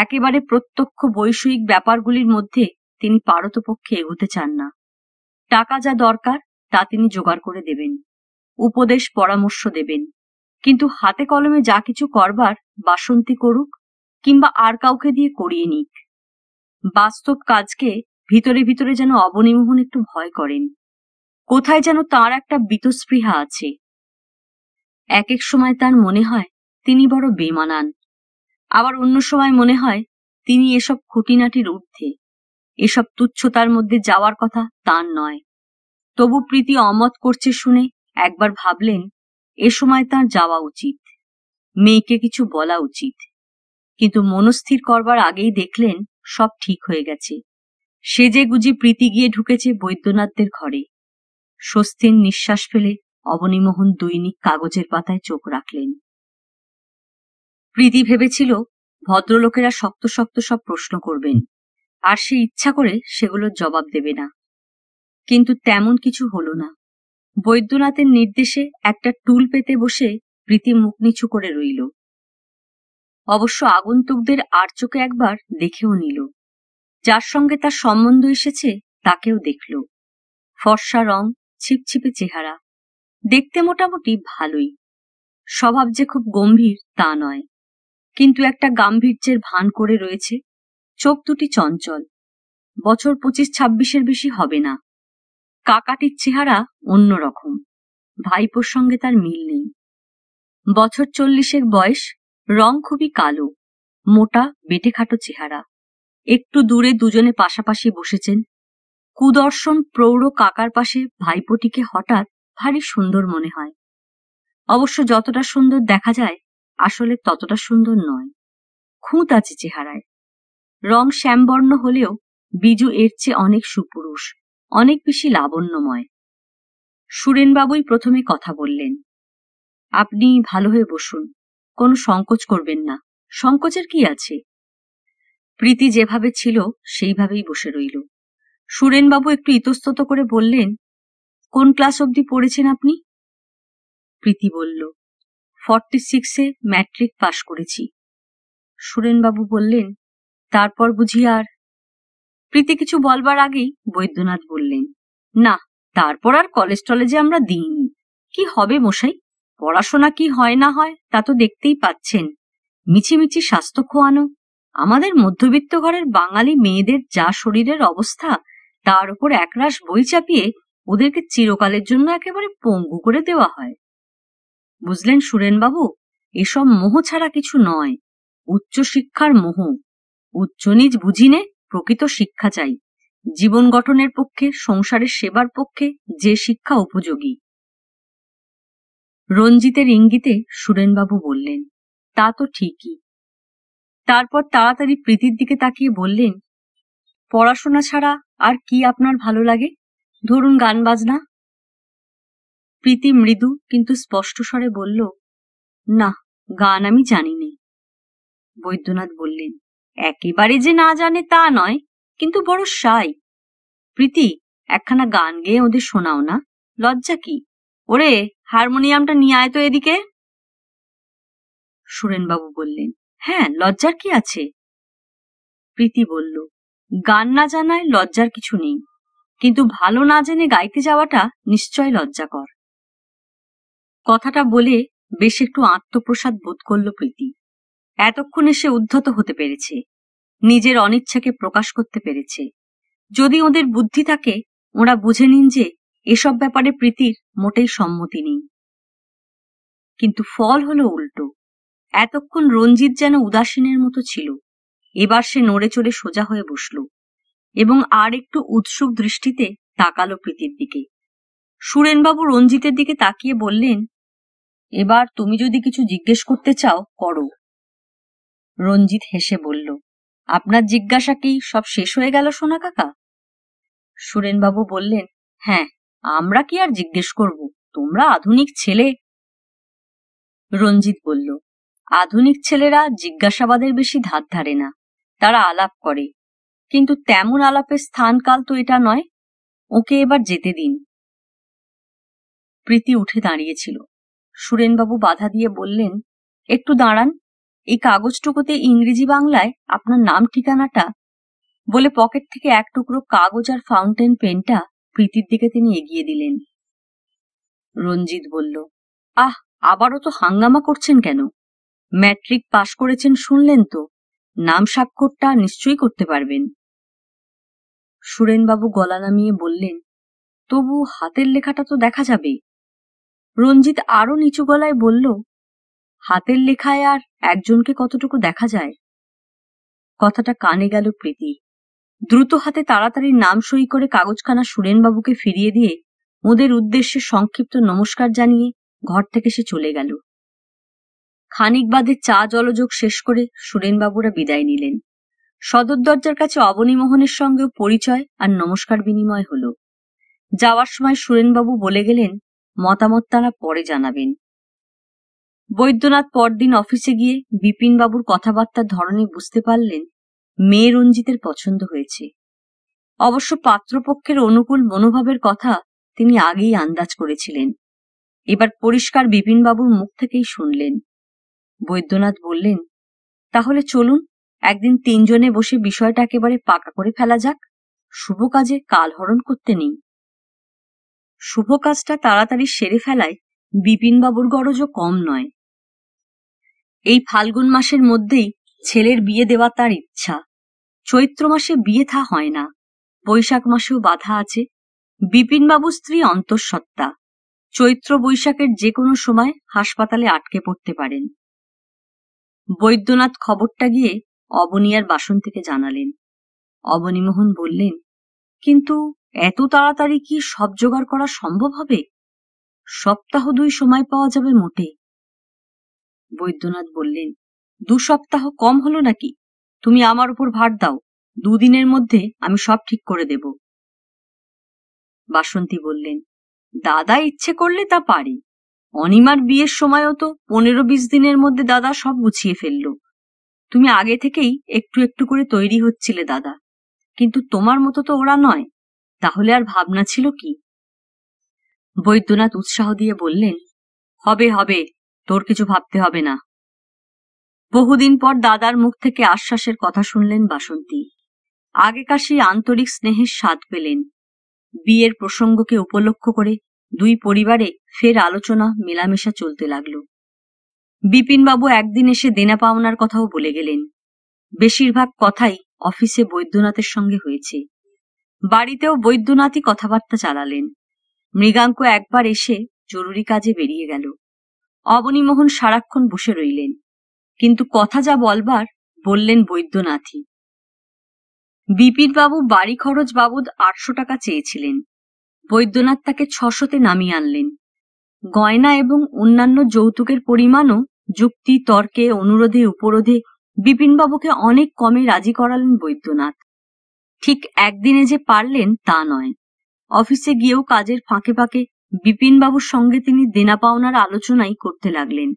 একেবারে প্রত্যক্ষ বৈষয়িক ব্যাপারগুলির মধ্যে তিনি পারতপক্ষে এগোতে চান না টাকা যা দরকার তা তিনি জোগাড় করে দেবেন উপদেশ পরামর্শ দেবেন কিন্তু হাতে কলমে যা কিছু করবার বাসন্তী করুক কিংবা আর কাউকে দিয়ে করিয়ে নিক বাস্তব কাজকে ভিতরে ভিতরে যেন অবনিমোহন একটু ভয় করেন কোথায় যেন তার একটা বিতস্পৃহা আছে এক এক সময় তার মনে হয় তিনি বড় বেমানান আবার অন্য সময় মনে হয় তিনি এসব খুঁটিনাটির ঊর্ধ্বে এসব তুচ্ছতার মধ্যে যাওয়ার কথা তার নয় তবু প্রীতি অমত করছে শুনে একবার ভাবলেন এ সময় তার যাওয়া উচিত মেয়েকে কিছু বলা উচিত কিন্তু মনস্থির করবার আগেই দেখলেন সব ঠিক হয়ে গেছে সে যে গুজি প্রীতি গিয়ে ঢুকেছে বৈদ্যনাথদের ঘরে স্বস্তির নিঃশ্বাস ফেলে অবনীমোহন দৈনিক কাগজের পাতায় চোখ রাখলেন প্রীতি ভেবেছিল ভদ্রলোকেরা শক্ত শক্ত সব প্রশ্ন করবেন আর সে ইচ্ছা করে সেগুলোর জবাব দেবে না কিন্তু তেমন কিছু হলো না বৈদ্যনাথের নির্দেশে একটা টুল পেতে বসে প্রীতি মুখ নিচু করে রইল অবশ্য আগন্তুকদের আর চোখে একবার দেখেও নিল যার সঙ্গে তার সম্বন্ধ এসেছে তাকেও দেখল ফর্সা রং ছিপছিপে চেহারা দেখতে মোটামুটি ভালোই স্বভাব যে খুব গম্ভীর তা নয় কিন্তু একটা গাম্ভীর্যের ভান করে রয়েছে চোখ দুটি চঞ্চল বছর পঁচিশ ছাব্বিশের বেশি হবে না কাকাটির চেহারা অন্যরকম ভাইপোর সঙ্গে তার মিল নেই বছর চল্লিশের বয়স রং খুবই কালো মোটা বেটে খাটো চেহারা একটু দূরে দুজনে পাশাপাশি বসেছেন কুদর্শন প্রৌঢ় কাকার পাশে ভাইপোটিকে হঠাৎ ভারী সুন্দর মনে হয় অবশ্য যতটা সুন্দর দেখা যায় আসলে ততটা সুন্দর নয় খুঁত আছে চেহারায় রং শ্যামবর্ণ হলেও বিজু এর চেয়ে অনেক সুপুরুষ অনেক বেশি লাবণ্যময় সুরেনবাবুই প্রথমে কথা বললেন আপনি ভালো হয়ে বসুন কোনো সংকোচ করবেন না সংকোচের কি আছে প্রীতি যেভাবে ছিল সেইভাবেই বসে রইল সুরেনবাবু একটু ইতস্তত করে বললেন কোন ক্লাস অবধি পড়েছেন আপনি প্রীতি বলল ফর্টি সিক্সে ম্যাট্রিক পাশ করেছি সুরেনবাবু বললেন তারপর বুঝি আর প্রীতি কিছু বলবার আগেই বৈদ্যনাথ বললেন না তারপর আর কলেজ টলেজে আমরা দিইনি কি হবে মশাই পড়াশোনা কি হয় না হয় তা তো দেখতেই পাচ্ছেন মিছিমিছি স্বাস্থ্য খোয়ানো আমাদের মধ্যবিত্ত ঘরের বাঙালি মেয়েদের যা শরীরের অবস্থা তার উপর একরাশ বই চাপিয়ে ওদেরকে চিরকালের জন্য একেবারে পঙ্গু করে দেওয়া হয় বুঝলেন সুরেনবাবু এসব মোহ ছাড়া কিছু নয় উচ্চশিক্ষার মোহ উচ্চ নিজ বুঝিনে প্রকৃত শিক্ষা চাই জীবন গঠনের পক্ষে সংসারের সেবার পক্ষে যে শিক্ষা উপযোগী রঞ্জিতের ইঙ্গিতে সুরেনবাবু বললেন তা তো ঠিকই তারপর তাড়াতাড়ি প্রীতির দিকে তাকিয়ে বললেন পড়াশোনা ছাড়া আর কি আপনার ভালো লাগে ধরুন গান বাজনা প্রীতি মৃদু কিন্তু স্পষ্ট স্বরে বলল না গান আমি জানি নে বৈদ্যনাথ বললেন একেবারে যে না জানে তা নয় কিন্তু বড় সাই প্রীতি একখানা গান গেয়ে ওদের শোনাও না লজ্জা কি ওরে হারমোনিয়ামটা নিয়ে আয় তো এদিকে সুরেনবাবু বললেন হ্যাঁ লজ্জার কি আছে প্রীতি বলল গান না জানায় লজ্জার কিছু নেই কিন্তু ভালো না জেনে গাইতে যাওয়াটা নিশ্চয় লজ্জাকর কথাটা বলে বেশ একটু আত্মপ্রসাদ বোধ করল প্রীতি এতক্ষণে সে উদ্ধত হতে পেরেছে নিজের অনিচ্ছাকে প্রকাশ করতে পেরেছে যদি ওদের বুদ্ধি থাকে ওরা বুঝে নিন যে এসব ব্যাপারে প্রীতির মোটেই সম্মতি নেই কিন্তু ফল হলো উল্টো এতক্ষণ রঞ্জিত যেন উদাসীনের মতো ছিল এবার সে নড়ে চড়ে সোজা হয়ে বসল এবং আর একটু উৎসুক দৃষ্টিতে তাকালো প্রীতির দিকে সুরেনবাবু রঞ্জিতের দিকে তাকিয়ে বললেন এবার তুমি যদি কিছু জিজ্ঞেস করতে চাও করো রঞ্জিত হেসে বলল আপনার জিজ্ঞাসা কি সব শেষ হয়ে গেল সোনা কাকা সুরেনবাবু বললেন হ্যাঁ আমরা কি আর জিজ্ঞেস করব তোমরা আধুনিক ছেলে রঞ্জিত বলল আধুনিক ছেলেরা জিজ্ঞাসাবাদের বেশি ধার ধারে না তারা আলাপ করে কিন্তু তেমন আলাপের স্থানকাল তো এটা নয় ওকে এবার যেতে দিন প্রীতি উঠে দাঁড়িয়েছিল সুরেনবাবু বাধা দিয়ে বললেন একটু দাঁড়ান এই কাগজটুকুতে ইংরেজি বাংলায় আপনার নাম ঠিকানাটা বলে পকেট থেকে এক টুকরো কাগজ আর ফাউন্টেন পেনটা প্রীতির দিকে তিনি এগিয়ে দিলেন রঞ্জিত বলল আহ আবারও তো হাঙ্গামা করছেন কেন ম্যাট্রিক পাশ করেছেন শুনলেন তো নাম স্বাক্ষরটা নিশ্চয়ই করতে পারবেন সুরেনবাবু গলা নামিয়ে বললেন তবু হাতের লেখাটা তো দেখা যাবে রঞ্জিত আরো নিচু গলায় বলল হাতের লেখায় আর একজনকে কতটুকু দেখা যায় কথাটা কানে গেল প্রীতির দ্রুত হাতে তাড়াতাড়ি নাম সই করে কাগজখানা সুরেনবাবুকে ফিরিয়ে দিয়ে ওদের উদ্দেশ্যে সংক্ষিপ্ত নমস্কার জানিয়ে ঘর থেকে সে চলে গেল খানিক বাদে চা জলযোগ শেষ করে সুরেনবাবুরা বিদায় নিলেন সদর দরজার কাছে মোহনের সঙ্গেও পরিচয় আর নমস্কার বিনিময় হল যাওয়ার সময় সুরেনবাবু বলে গেলেন মতামত তারা পরে জানাবেন বৈদ্যনাথ পরদিন অফিসে গিয়ে বিপিনবাবুর কথাবার্তার ধরনে বুঝতে পারলেন মেয়ে রঞ্জিতের পছন্দ হয়েছে অবশ্য পাত্রপক্ষের অনুকূল মনোভাবের কথা তিনি আগেই আন্দাজ করেছিলেন এবার পরিষ্কার বিপিনবাবুর মুখ থেকেই শুনলেন বৈদ্যনাথ বললেন তাহলে চলুন একদিন তিনজনে বসে বিষয়টা একেবারে পাকা করে ফেলা যাক শুভ কাজে কালহরণ করতে নেই শুভ কাজটা তাড়াতাড়ি সেরে ফেলায় বিপিনবাবুর গরজও কম নয় এই ফাল্গুন মাসের মধ্যেই ছেলের বিয়ে দেওয়া তার ইচ্ছা চৈত্র মাসে বিয়ে থা হয় না বৈশাখ মাসেও বাধা আছে বিপিনবাবু স্ত্রী অন্তঃসত্ত্বা চৈত্র বৈশাখের যে কোনো সময় হাসপাতালে আটকে পড়তে পারেন বৈদ্যনাথ খবরটা গিয়ে অবনিয়ার বাসন থেকে জানালেন অবনীমোহন বললেন কিন্তু এত তাড়াতাড়ি কি সব জোগাড় করা সম্ভব হবে সপ্তাহ দুই সময় পাওয়া যাবে মোটে বৈদ্যনাথ বললেন দু সপ্তাহ কম হলো নাকি তুমি আমার উপর ভার দাও দুদিনের মধ্যে আমি সব ঠিক করে দেব বাসন্তী বললেন দাদা ইচ্ছে করলে তা পারি অনিমার বিয়ের সময়ও তো পনেরো বিশ দিনের মধ্যে দাদা সব গুছিয়ে ফেলল তুমি আগে থেকেই একটু একটু করে তৈরি হচ্ছিলে দাদা কিন্তু তোমার মতো তো ওরা নয় তাহলে আর ভাবনা ছিল কি বৈদ্যনাথ উৎসাহ দিয়ে বললেন হবে হবে তোর কিছু ভাবতে হবে না বহুদিন পর দাদার মুখ থেকে আশ্বাসের কথা শুনলেন বাসন্তী আগেকার সেই আন্তরিক স্নেহের স্বাদ পেলেন বিয়ের প্রসঙ্গকে উপলক্ষ করে দুই পরিবারে ফের আলোচনা মেলামেশা চলতে লাগল বিপিনবাবু একদিন এসে দেনা পাওনার কথাও বলে গেলেন বেশিরভাগ কথাই অফিসে বৈদ্যনাথের সঙ্গে হয়েছে বাড়িতেও বৈদ্যনাথই কথাবার্তা চালালেন মৃগাঙ্ক একবার এসে জরুরি কাজে বেরিয়ে গেল অবনীমোহন সারাক্ষণ বসে রইলেন কিন্তু কথা যা বলবার বললেন বৈদ্যনাথই বিপিনবাবু বাড়ি খরচ বাবদ আটশো টাকা চেয়েছিলেন বৈদ্যনাথ তাকে ছশোতে নামিয়ে আনলেন গয়না এবং অন্যান্য যৌতুকের পরিমাণও যুক্তি তর্কে অনুরোধে উপরোধে বিপিনবাবুকে অনেক কমে রাজি করালেন বৈদ্যনাথ ঠিক একদিনে যে পারলেন তা নয় অফিসে গিয়েও কাজের ফাঁকে ফাঁকে বিপিনবাবুর সঙ্গে তিনি দেনা পাওনার আলোচনাই করতে লাগলেন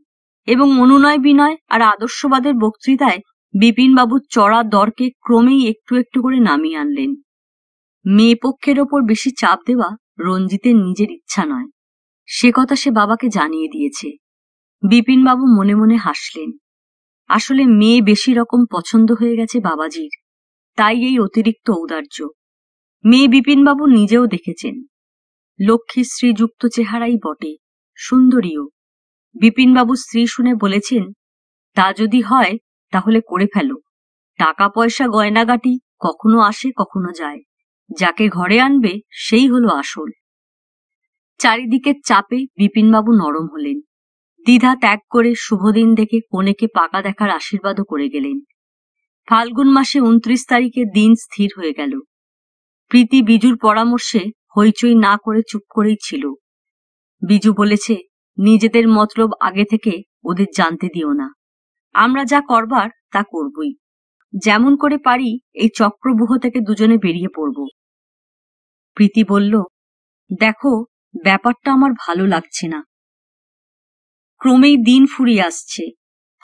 এবং অনুনয় বিনয় আর আদর্শবাদের বক্তৃতায় বিপিনবাবুর চড়া দরকে ক্রমেই একটু একটু করে নামিয়ে আনলেন মেয়ে পক্ষের ওপর বেশি চাপ দেওয়া রঞ্জিতের নিজের ইচ্ছা নয় সে কথা সে বাবাকে জানিয়ে দিয়েছে বিপিনবাবু মনে মনে হাসলেন আসলে মেয়ে বেশি রকম পছন্দ হয়ে গেছে বাবাজির তাই এই অতিরিক্ত ঔদার্য মেয়ে বিপিনবাবু নিজেও দেখেছেন লক্ষ্মী শ্রীযুক্ত চেহারাই বটে সুন্দরীও বিপিনবাবু স্ত্রী শুনে বলেছেন তা যদি হয় তাহলে করে ফেল টাকা পয়সা গয়নাগাটি কখনো আসে কখনো যায় যাকে ঘরে আনবে সেই হলো আসল চারিদিকের চাপে বিপিনবাবু নরম হলেন দ্বিধা ত্যাগ করে শুভদিন দেখে কনেকে পাকা দেখার আশীর্বাদও করে গেলেন ফাল্গুন মাসে উনত্রিশ তারিখে দিন স্থির হয়ে গেল প্রীতি বিজুর পরামর্শে হইচই না করে চুপ করেই ছিল বিজু বলেছে নিজেদের মতলব আগে থেকে ওদের জানতে দিও না আমরা যা করবার তা করবই যেমন করে পারি এই চক্রবুহ থেকে দুজনে বেরিয়ে পড়ব প্রীতি বলল দেখো ব্যাপারটা আমার ভালো লাগছে না ক্রমেই দিন ফুরিয়ে আসছে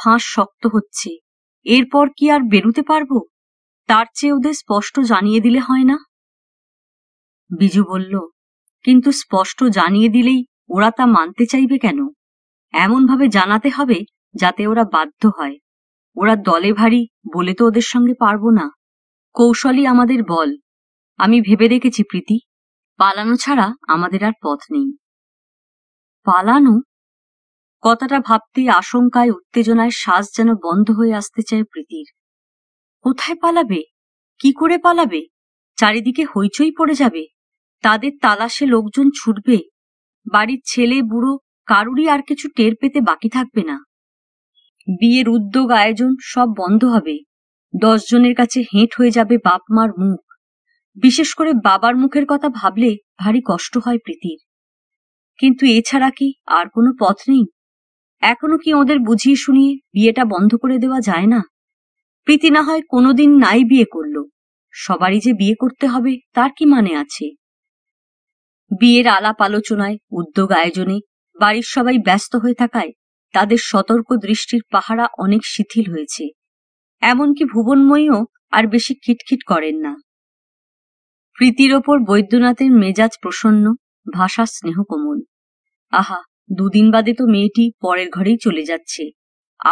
ফাঁস শক্ত হচ্ছে এরপর কি আর বেরুতে পারবো তার চেয়ে ওদের স্পষ্ট জানিয়ে দিলে হয় না বিজু বলল কিন্তু স্পষ্ট জানিয়ে দিলেই ওরা তা মানতে চাইবে কেন এমনভাবে জানাতে হবে যাতে ওরা বাধ্য হয় ওরা দলে ভারী বলে তো ওদের সঙ্গে পারবো না কৌশলই আমাদের বল আমি ভেবে দেখেছি প্রীতি পালানো ছাড়া আমাদের আর পথ নেই পালানো কথাটা ভাবতে আশঙ্কায় উত্তেজনায় শ্বাস যেন বন্ধ হয়ে আসতে চায় প্রীতির কোথায় পালাবে কি করে পালাবে চারিদিকে হইচই পড়ে যাবে তাদের তালাশে লোকজন ছুটবে বাড়ির ছেলে বুড়ো কারুরই আর কিছু টের পেতে বাকি থাকবে না বিয়ের উদ্যোগ আয়োজন সব বন্ধ হবে দশজনের কাছে হেঁট হয়ে যাবে বাপ মার মুখ বিশেষ করে বাবার মুখের কথা ভাবলে ভারী কষ্ট হয় প্রীতির কিন্তু এছাড়া কি আর কোনো পথ নেই এখনো কি ওদের বুঝিয়ে শুনিয়ে বিয়েটা বন্ধ করে দেওয়া যায় না প্রীতি না হয় কোনোদিন নাই বিয়ে করল সবারই যে বিয়ে করতে হবে তার কি মানে আছে বিয়ের আলাপ আলোচনায় উদ্যোগ আয়োজনে বাড়ির সবাই ব্যস্ত হয়ে থাকায় তাদের সতর্ক দৃষ্টির পাহারা অনেক শিথিল হয়েছে এমনকি ভুবনময়ীও আর বেশি খিটখিট করেন না প্রীতির ওপর বৈদ্যনাথের মেজাজ প্রসন্ন ভাষা স্নেহকোমল আহা দুদিন বাদে তো মেয়েটি পরের ঘরেই চলে যাচ্ছে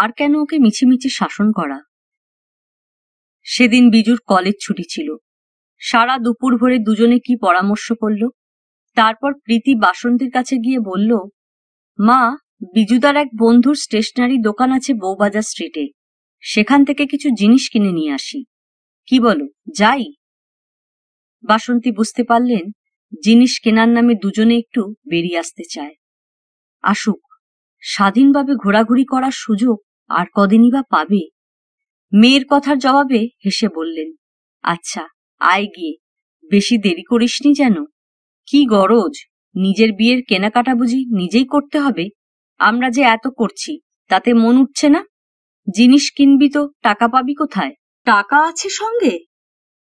আর কেন ওকে মিছিমিছি শাসন করা সেদিন বিজুর কলেজ ছুটি ছিল সারা দুপুর ভরে দুজনে কি পরামর্শ করল তারপর প্রীতি বাসন্তীর কাছে গিয়ে বলল মা বিজুদার এক বন্ধুর স্টেশনারি দোকান আছে বৌবাজার স্ট্রিটে সেখান থেকে কিছু জিনিস কিনে নিয়ে আসি কি বলো যাই বাসন্তী বুঝতে পারলেন জিনিস কেনার নামে দুজনে একটু বেরিয়ে আসতে চায় আসুক স্বাধীনভাবে ঘোরাঘুরি করার সুযোগ আর কদিনই বা পাবে মেয়ের কথার জবাবে হেসে বললেন আচ্ছা আয় গিয়ে বেশি দেরি করিসনি যেন কি গরজ নিজের বিয়ের কেনাকাটা বুঝি নিজেই করতে হবে আমরা যে এত করছি তাতে মন উঠছে না জিনিস কিনবি তো টাকা পাবি কোথায় টাকা আছে সঙ্গে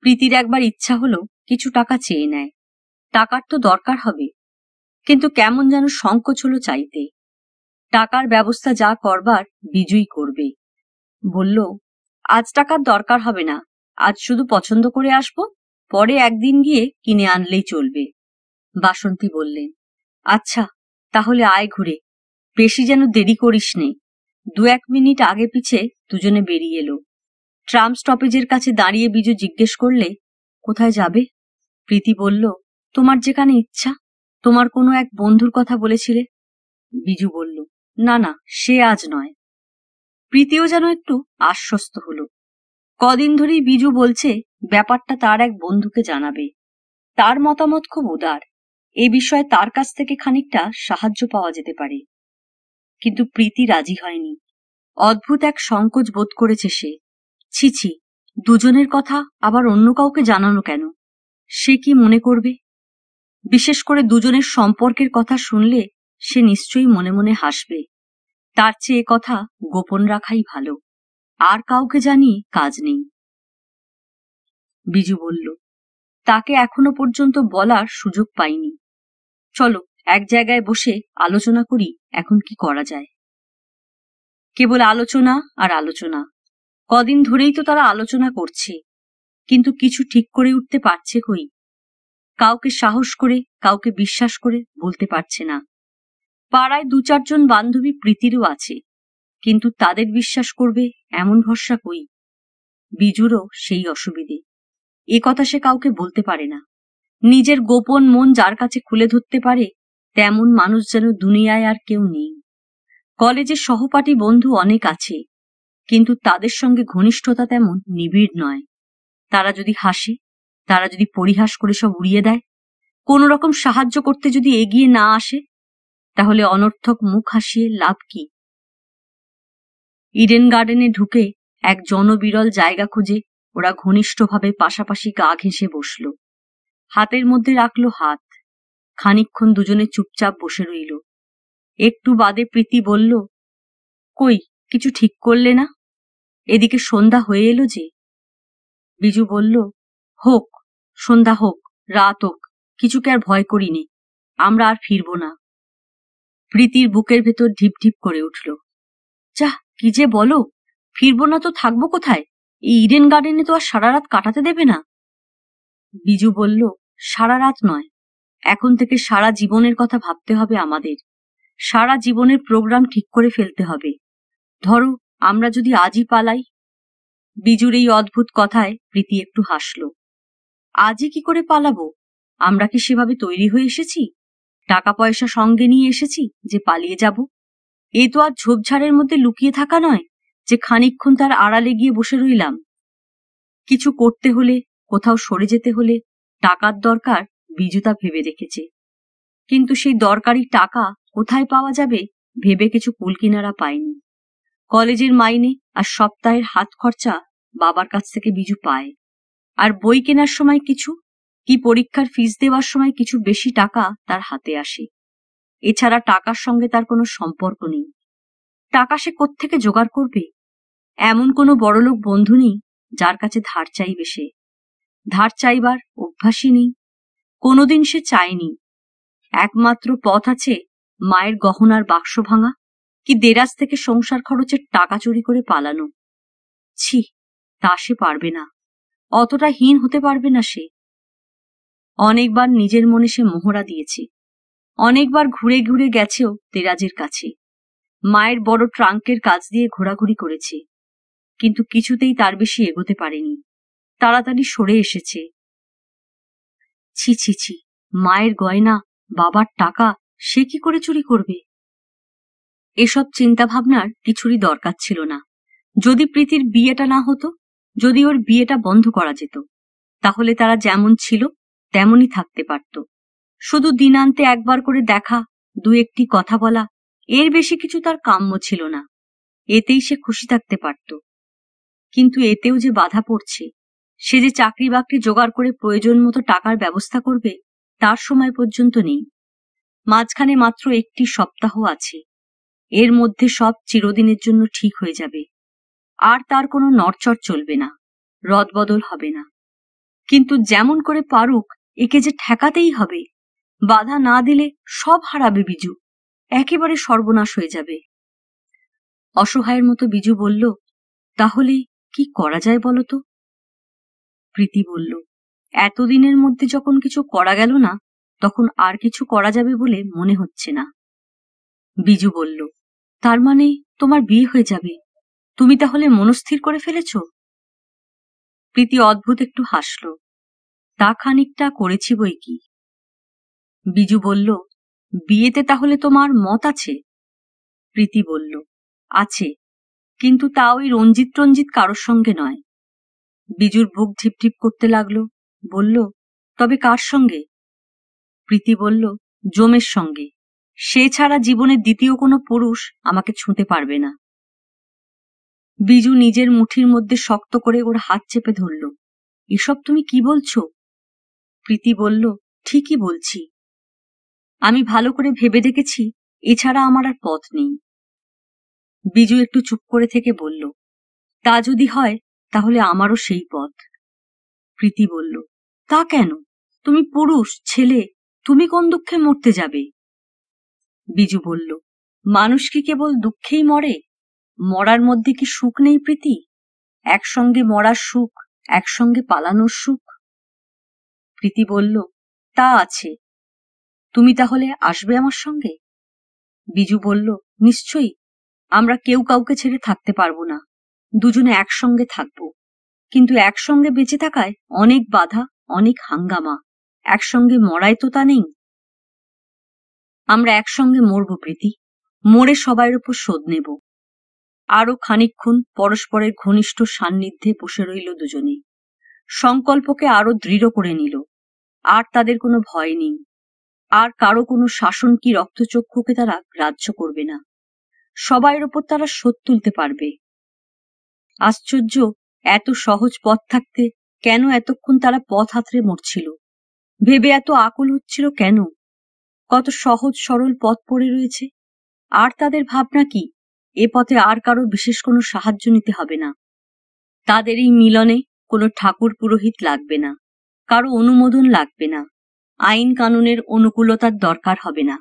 প্রীতির একবার ইচ্ছা হলো কিছু টাকা চেয়ে নেয় টাকার তো দরকার হবে কিন্তু কেমন যেন সংকোচ হলো চাইতে টাকার ব্যবস্থা যা করবার বিজয়ী করবে বলল আজ টাকার দরকার হবে না আজ শুধু পছন্দ করে আসব পরে একদিন গিয়ে কিনে আনলেই চলবে বাসন্তী বললেন আচ্ছা তাহলে আয় ঘুরে বেশি যেন দেরি করিস নে দু এক মিনিট আগে পিছে দুজনে বেরিয়ে এলো ট্রাম স্টপেজের কাছে দাঁড়িয়ে বিজু জিজ্ঞেস করলে কোথায় যাবে প্রীতি বলল তোমার যেখানে ইচ্ছা তোমার কোনো এক বন্ধুর কথা বলেছিলে বিজু বলল না না সে আজ নয় প্রীতিও যেন একটু আশ্বস্ত হল কদিন ধরেই বিজু বলছে ব্যাপারটা তার এক বন্ধুকে জানাবে তার মতামত খুব উদার এ বিষয়ে তার কাছ থেকে খানিকটা সাহায্য পাওয়া যেতে পারে কিন্তু প্রীতি রাজি হয়নি অদ্ভুত এক সংকোচ বোধ করেছে সে ছিছি দুজনের কথা আবার অন্য কাউকে জানানো কেন সে কি মনে করবে বিশেষ করে দুজনের সম্পর্কের কথা শুনলে সে নিশ্চয়ই মনে মনে হাসবে তার চেয়ে কথা গোপন রাখাই ভালো আর কাউকে জানি কাজ নেই বিজু বলল তাকে এখনো পর্যন্ত বলার সুযোগ পাইনি চলো এক জায়গায় বসে আলোচনা করি এখন কি করা যায় কেবল আলোচনা আর আলোচনা কদিন ধরেই তো তারা আলোচনা করছে কিন্তু কিছু ঠিক করে উঠতে পারছে কই কাউকে সাহস করে কাউকে বিশ্বাস করে বলতে পারছে না পাড়ায় দু চারজন বান্ধবী প্রীতিরও আছে কিন্তু তাদের বিশ্বাস করবে এমন ভরসা কই বিজুরও সেই অসুবিধে এ কথা সে কাউকে বলতে পারে না নিজের গোপন মন যার কাছে খুলে ধরতে পারে তেমন মানুষ যেন দুনিয়ায় আর কেউ নেই কলেজের সহপাঠী বন্ধু অনেক আছে কিন্তু তাদের সঙ্গে ঘনিষ্ঠতা তেমন নিবিড় নয় তারা যদি হাসে তারা যদি পরিহাস করে সব উড়িয়ে দেয় কোনো রকম সাহায্য করতে যদি এগিয়ে না আসে তাহলে অনর্থক মুখ হাসিয়ে লাভ কি ইডেন গার্ডেনে ঢুকে এক জনবিরল জায়গা খুঁজে ওরা ঘনিষ্ঠভাবে পাশাপাশি গা ঘেঁষে বসল হাতের মধ্যে রাখলো হাত খানিক্ষণ দুজনে চুপচাপ বসে রইল একটু বাদে প্রীতি বলল কই কিছু ঠিক করলে না এদিকে সন্ধ্যা হয়ে এলো যে বিজু বলল হোক সন্ধ্যা হোক রাত হোক কিছুকে আর ভয় করিনি আমরা আর ফিরব না প্রীতির বুকের ভেতর ঢিপ ঢিপ করে উঠল যাহ কি যে বলো ফিরব না তো থাকবো কোথায় এই ইডেন গার্ডেনে তো আর সারা রাত কাটাতে দেবে না বিজু বলল সারা রাত নয় এখন থেকে সারা জীবনের কথা ভাবতে হবে আমাদের সারা জীবনের প্রোগ্রাম ঠিক করে ফেলতে হবে ধরো আমরা যদি আজই পালাই বিজুর এই অদ্ভুত কথায় প্রীতি একটু হাসল আজই কি করে পালাবো আমরা কি সেভাবে তৈরি হয়ে এসেছি টাকা পয়সা সঙ্গে নিয়ে এসেছি যে পালিয়ে যাব এ তো আর ঝোপঝাড়ের মধ্যে লুকিয়ে থাকা নয় যে খানিক্ষণ তার আড়ালে গিয়ে বসে রইলাম কিছু করতে হলে কোথাও সরে যেতে হলে টাকার দরকার বিজুতা ভেবে রেখেছে কিন্তু সেই দরকারি টাকা কোথায় পাওয়া যাবে ভেবে কিছু কুলকিনারা পায়নি কলেজের মাইনে আর সপ্তাহের হাত খরচা বাবার কাছ থেকে বিজু পায় আর বই কেনার সময় কিছু কি পরীক্ষার ফিস দেওয়ার সময় কিছু বেশি টাকা তার হাতে আসে এছাড়া টাকার সঙ্গে তার কোনো সম্পর্ক নেই টাকা সে কোত্থেকে জোগাড় করবে এমন কোনো বড়লোক বন্ধু নেই যার কাছে ধার চাইবে সে ধার চাইবার অভ্যাসই নেই কোনোদিন সে চায়নি একমাত্র পথ আছে মায়ের গহনার বাক্স ভাঙা কি দেরাজ থেকে সংসার খরচের টাকা চুরি করে পালানো ছি তা সে পারবে না অতটা হীন হতে পারবে না সে অনেকবার নিজের মনে সে মোহরা দিয়েছে অনেকবার ঘুরে ঘুরে গেছেও দেরাজের কাছে মায়ের বড় ট্রাঙ্কের কাজ দিয়ে ঘোরাঘুরি করেছে কিন্তু কিছুতেই তার বেশি এগোতে পারেনি তাড়াতাড়ি সরে এসেছে ছি ছি ছি মায়ের গয়না বাবার টাকা সে কি করে চুরি করবে এসব ভাবনার কিছুরই দরকার ছিল না যদি প্রীতির বিয়েটা না হতো যদি ওর বিয়েটা বন্ধ করা যেত তাহলে তারা যেমন ছিল তেমনই থাকতে পারত শুধু দিনান্তে একবার করে দেখা দু একটি কথা বলা এর বেশি কিছু তার কাম্য ছিল না এতেই সে খুশি থাকতে পারত কিন্তু এতেও যে বাধা পড়ছে সে যে চাকরি বাকরি জোগাড় করে প্রয়োজন মতো টাকার ব্যবস্থা করবে তার সময় পর্যন্ত নেই মাঝখানে মাত্র একটি সপ্তাহ আছে এর মধ্যে সব চিরদিনের জন্য ঠিক হয়ে যাবে আর তার কোনো নড়চড় চলবে না রদবদল হবে না কিন্তু যেমন করে পারুক একে যে ঠেকাতেই হবে বাধা না দিলে সব হারাবে বিজু একেবারে সর্বনাশ হয়ে যাবে অসহায়ের মতো বিজু বলল তাহলে কি করা যায় বলতো প্রীতি বলল এতদিনের মধ্যে যখন কিছু করা গেল না তখন আর কিছু করা যাবে বলে মনে হচ্ছে না বিজু বলল তার মানে তোমার বিয়ে হয়ে যাবে তুমি তাহলে মনস্থির করে ফেলেছ প্রীতি অদ্ভুত একটু হাসল তা খানিকটা করেছি বই কি বিজু বলল বিয়েতে তাহলে তোমার মত আছে প্রীতি বলল আছে কিন্তু তা ওই রঞ্জিত রঞ্জিত কারোর সঙ্গে নয় বিজুর বুক ঢিপঢিপ করতে লাগলো বলল তবে কার সঙ্গে প্রীতি বলল জমের সঙ্গে সে ছাড়া জীবনের দ্বিতীয় কোনো পুরুষ আমাকে ছুঁতে পারবে না বিজু নিজের মুঠির মধ্যে শক্ত করে ওর হাত চেপে ধরল এসব তুমি কি বলছো প্রীতি বলল ঠিকই বলছি আমি ভালো করে ভেবে দেখেছি এছাড়া আমার আর পথ নেই বিজু একটু চুপ করে থেকে বলল তা যদি হয় তাহলে আমারও সেই পথ প্রীতি বলল তা কেন তুমি পুরুষ ছেলে তুমি কোন দুঃখে মরতে যাবে বিজু বলল মানুষ কি কেবল দুঃখেই মরে মরার মধ্যে কি সুখ নেই প্রীতি একসঙ্গে মরার সুখ একসঙ্গে পালানোর সুখ প্রীতি বলল তা আছে তুমি তাহলে আসবে আমার সঙ্গে বিজু বলল নিশ্চয়ই আমরা কেউ কাউকে ছেড়ে থাকতে পারবো না দুজনে একসঙ্গে থাকব কিন্তু একসঙ্গে বেঁচে থাকায় অনেক বাধা অনেক হাঙ্গামা একসঙ্গে মরাই তো তা নেই আমরা একসঙ্গে মরব প্রীতি মরে সবাইয়ের উপর শোধ নেব আরও খানিক্ষণ পরস্পরের ঘনিষ্ঠ সান্নিধ্যে বসে রইল দুজনে সংকল্পকে আরো দৃঢ় করে নিল আর তাদের কোনো ভয় নেই আর কারো কোনো শাসন কি রক্তচক্ষুকে তারা গ্রাহ্য করবে না সবাইয়ের উপর তারা শোধ তুলতে পারবে আশ্চর্য এত সহজ পথ থাকতে কেন এতক্ষণ তারা পথ হাতড়ে মরছিল ভেবে এত আকুল হচ্ছিল কেন কত সহজ সরল পথ পড়ে রয়েছে আর তাদের ভাবনা কি এ পথে আর কারো বিশেষ কোনো সাহায্য নিতে হবে না তাদের এই মিলনে কোনো ঠাকুর পুরোহিত লাগবে না কারো অনুমোদন লাগবে না আইন কানুনের অনুকূলতার দরকার হবে না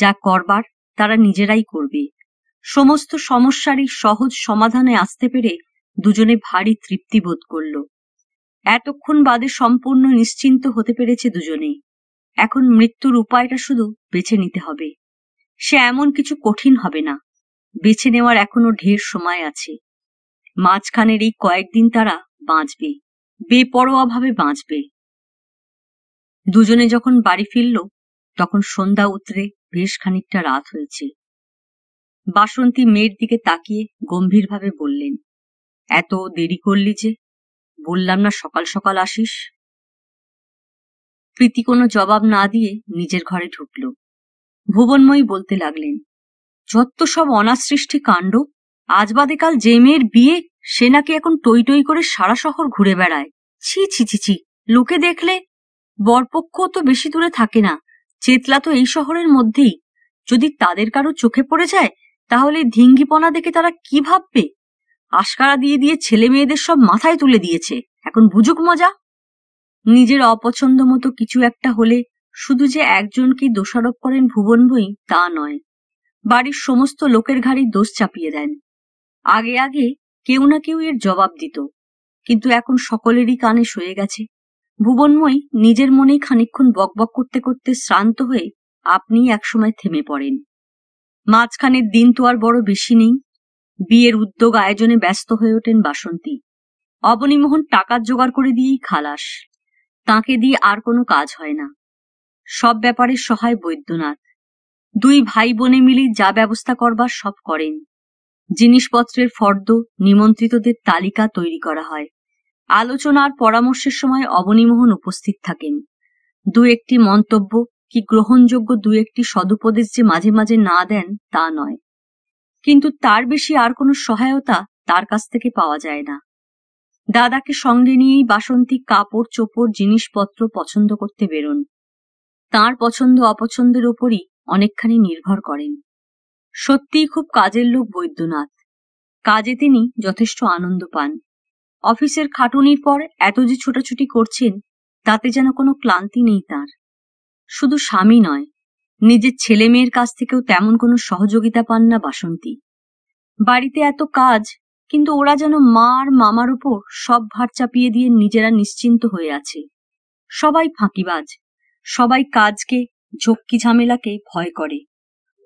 যা করবার তারা নিজেরাই করবে সমস্ত সমস্যারই সহজ সমাধানে আসতে পেরে দুজনে ভারী তৃপ্তি বোধ করল এতক্ষণ বাদে সম্পূর্ণ নিশ্চিন্ত হতে পেরেছে দুজনেই এখন মৃত্যুর উপায়টা শুধু বেছে নিতে হবে সে এমন কিছু কঠিন হবে না বেছে নেওয়ার এখনো ঢের সময় আছে মাঝখানের এই কয়েকদিন তারা বাঁচবে বেপরোয়াভাবে বাঁচবে দুজনে যখন বাড়ি ফিরল তখন সন্ধ্যা উতরে বেশ খানিকটা রাত হয়েছে বাসন্তী মেয়ের দিকে তাকিয়ে গম্ভীরভাবে বললেন এত দেরি করলি যে বললাম না সকাল সকাল আসিস প্রীতি কোনো জবাব না দিয়ে নিজের ঘরে ঢুকল ভুবনময়ী বলতে লাগলেন যত সব অনাসৃষ্টি কাণ্ড আজ বাদে কাল যে মেয়ের বিয়ে সে নাকি এখন টই টই করে সারা শহর ঘুরে বেড়ায় ছি ছি ছি ছি লোকে দেখলে বরপক্ষ তো বেশি দূরে থাকে না চেতলা তো এই শহরের মধ্যেই যদি তাদের কারো চোখে পড়ে যায় তাহলে ধিঙ্গিপনা দেখে তারা কি ভাববে আশকারা দিয়ে দিয়ে ছেলে মেয়েদের সব মাথায় তুলে দিয়েছে এখন বুঝুক মজা নিজের অপছন্দ মতো কিছু একটা হলে শুধু যে একজনকে দোষারোপ করেন ভুবন বই তা নয় বাড়ির সমস্ত লোকের ঘাড়ি দোষ চাপিয়ে দেন আগে আগে কেউ না কেউ এর জবাব দিত কিন্তু এখন সকলেরই কানে সয়ে গেছে ভুবনময় নিজের মনেই খানিক্ষণ বকবক করতে করতে শ্রান্ত হয়ে আপনি একসময় থেমে পড়েন মাঝখানের দিন তো আর বড় বেশি নেই বিয়ের উদ্যোগ আয়োজনে ব্যস্ত হয়ে ওঠেন বাসন্তী অবনীমোহন টাকার জোগাড় করে দিয়েই খালাস তাকে দিয়ে আর কোনো কাজ হয় না সব ব্যাপারে সহায় বৈদ্যনাথ দুই ভাই বোনে মিলে যা ব্যবস্থা করবার সব করেন জিনিসপত্রের ফর্দ নিমন্ত্রিতদের তালিকা তৈরি করা হয় আলোচনা আর পরামর্শের সময় অবনীমোহন উপস্থিত থাকেন দু একটি মন্তব্য কি গ্রহণযোগ্য দু একটি সদুপদেশ যে মাঝে মাঝে না দেন তা নয় কিন্তু তার বেশি আর কোনো সহায়তা তার কাছ থেকে পাওয়া যায় না দাদাকে সঙ্গে নিয়েই বাসন্তী কাপড় চোপড় জিনিসপত্র পছন্দ করতে বেরোন তার পছন্দ অপছন্দের ওপরই অনেকখানি নির্ভর করেন সত্যিই খুব কাজের লোক বৈদ্যনাথ কাজে তিনি যথেষ্ট আনন্দ পান অফিসের খাটুনির পর এত যে ছোটাছুটি করছেন তাতে যেন কোনো ক্লান্তি নেই তার শুধু স্বামী নয় নিজের ছেলে মেয়ের কাছ থেকেও তেমন কোনো সহযোগিতা পান না বাসন্তী বাড়িতে এত কাজ কিন্তু ওরা যেন মা আর মামার উপর সব ভার চাপিয়ে দিয়ে নিজেরা নিশ্চিন্ত হয়ে আছে সবাই ফাঁকিবাজ সবাই কাজকে ঝক্কি ঝামেলাকে ভয় করে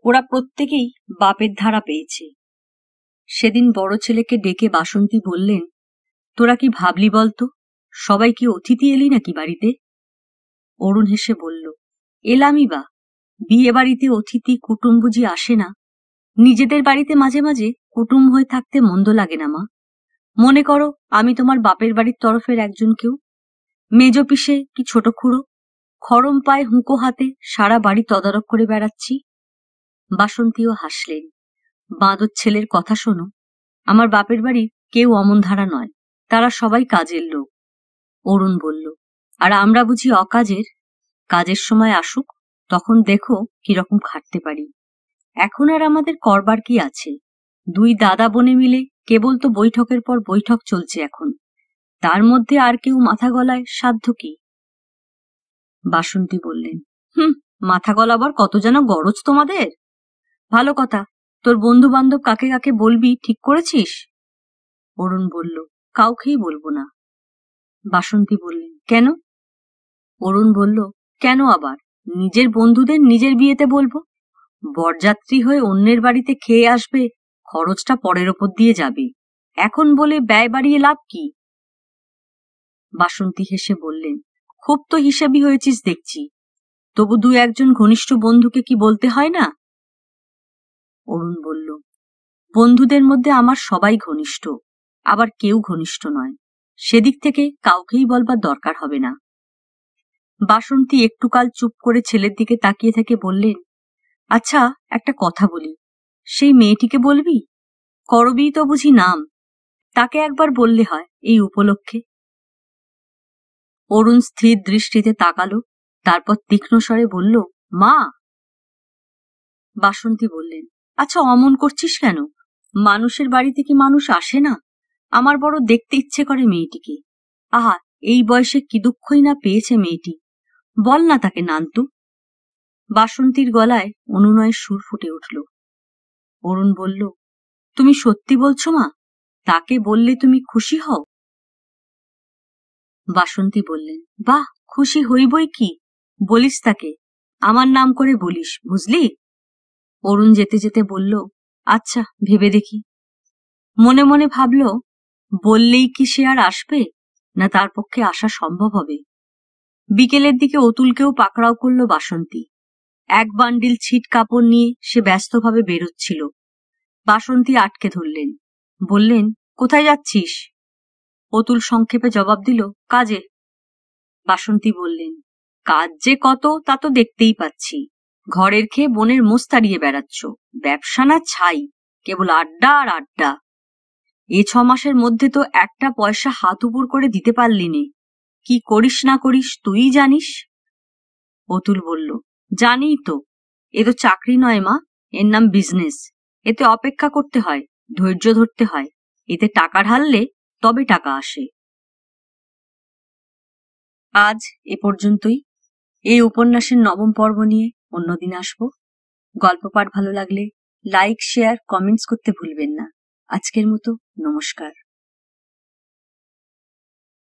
ওরা প্রত্যেকেই বাপের ধারা পেয়েছে সেদিন বড় ছেলেকে ডেকে বাসন্তী বললেন তোরা কি ভাবলি বলতো সবাই কি অতিথি এলি নাকি বাড়িতে অরুণ হেসে বলল এলামই বা বিয়ে বাড়িতে অতিথি কুটুম বুঝি আসে না নিজেদের বাড়িতে মাঝে মাঝে কুটুম হয়ে থাকতে মন্দ লাগে না মা মনে করো আমি তোমার বাপের বাড়ির তরফের একজন কেউ মেজ পিসে কি ছোট খুঁড়ো খরম পায়ে হুঁকো হাতে সারা বাড়ি তদারক করে বেড়াচ্ছি বাসন্তীও হাসলেন বাঁদর ছেলের কথা শোনো আমার বাপের বাড়ি কেউ অমন ধারা নয় তারা সবাই কাজের লোক অরুণ বলল আর আমরা বুঝি অকাজের কাজের সময় আসুক তখন দেখো কিরকম খাটতে পারি এখন আর আমাদের করবার কি আছে দুই দাদা বনে মিলে কেবল তো বৈঠকের পর বৈঠক চলছে এখন তার মধ্যে আর কেউ মাথা গলায় সাধ্য কি বাসন্তী বললেন হুম মাথা গলাবার কত যেন গরজ তোমাদের ভালো কথা তোর বন্ধু বান্ধব কাকে কাকে বলবি ঠিক করেছিস অরুণ বলল কাউকেই বলবো না বাসন্তী বললেন কেন অরুণ বলল কেন আবার নিজের বন্ধুদের নিজের বিয়েতে বলবো বরযাত্রী হয়ে অন্যের বাড়িতে খেয়ে আসবে খরচটা পরের ওপর দিয়ে যাবে এখন বলে ব্যয় বাড়িয়ে লাভ কি বাসন্তী হেসে বললেন খুব তো হিসাবই হয়েছিস দেখছি তবু দু একজন ঘনিষ্ঠ বন্ধুকে কি বলতে হয় না অরুণ বলল বন্ধুদের মধ্যে আমার সবাই ঘনিষ্ঠ আবার কেউ ঘনিষ্ঠ নয় সেদিক থেকে কাউকেই বলবার দরকার হবে না বাসন্তী একটুকাল চুপ করে ছেলের দিকে তাকিয়ে থেকে বললেন আচ্ছা একটা কথা বলি সেই মেয়েটিকে বলবি করবি তো বুঝি নাম তাকে একবার বললে হয় এই উপলক্ষে অরুণ স্থির দৃষ্টিতে তাকালো তারপর তীক্ষ্ণ স্বরে বলল মা বাসন্তী বললেন আচ্ছা অমন করছিস কেন মানুষের বাড়িতে কি মানুষ আসে না আমার বড় দেখতে ইচ্ছে করে মেয়েটিকে আহা এই বয়সে কি দুঃখই না পেয়েছে মেয়েটি বল না তাকে নান্তু বাসন্তীর গলায় অনুনয়ের সুর ফুটে উঠল অরুণ বলল তুমি সত্যি বলছো মা তাকে বললে তুমি খুশি হও বাসন্তী বললেন বাহ খুশি হইবই কি বলিস তাকে আমার নাম করে বলিস বুঝলি অরুণ যেতে যেতে বলল আচ্ছা ভেবে দেখি মনে মনে ভাবল বললেই কি সে আর আসবে না তার পক্ষে আসা সম্ভব হবে বিকেলের দিকে অতুলকেও পাকড়াও করল বাসন্তী এক বান্ডিল ছিট কাপড় নিয়ে সে ব্যস্তভাবে বেরোচ্ছিল বাসন্তী আটকে ধরলেন বললেন কোথায় যাচ্ছিস অতুল সংক্ষেপে জবাব দিল কাজে বাসন্তী বললেন কাজ যে কত তা তো দেখতেই পাচ্ছি ঘরের খেয়ে বনের মোষ তাড়িয়ে বেড়াচ্ছ ব্যবসা না ছাই কেবল আড্ডা আর আড্ডা এ ছ মাসের মধ্যে তো একটা পয়সা হাত উপর করে দিতে পারলিনি কি করিস না করিস তুই জানিস অতুল বলল জানি তো এ তো চাকরি নয় মা এর নাম বিজনেস এতে অপেক্ষা করতে হয় ধৈর্য ধরতে হয় এতে টাকা ঢাললে তবে টাকা আসে আজ এ পর্যন্তই এই উপন্যাসের নবম পর্ব নিয়ে অন্যদিন আসব গল্প পাঠ ভালো লাগলে লাইক শেয়ার কমেন্টস করতে ভুলবেন না আজকের মতো নমস্কার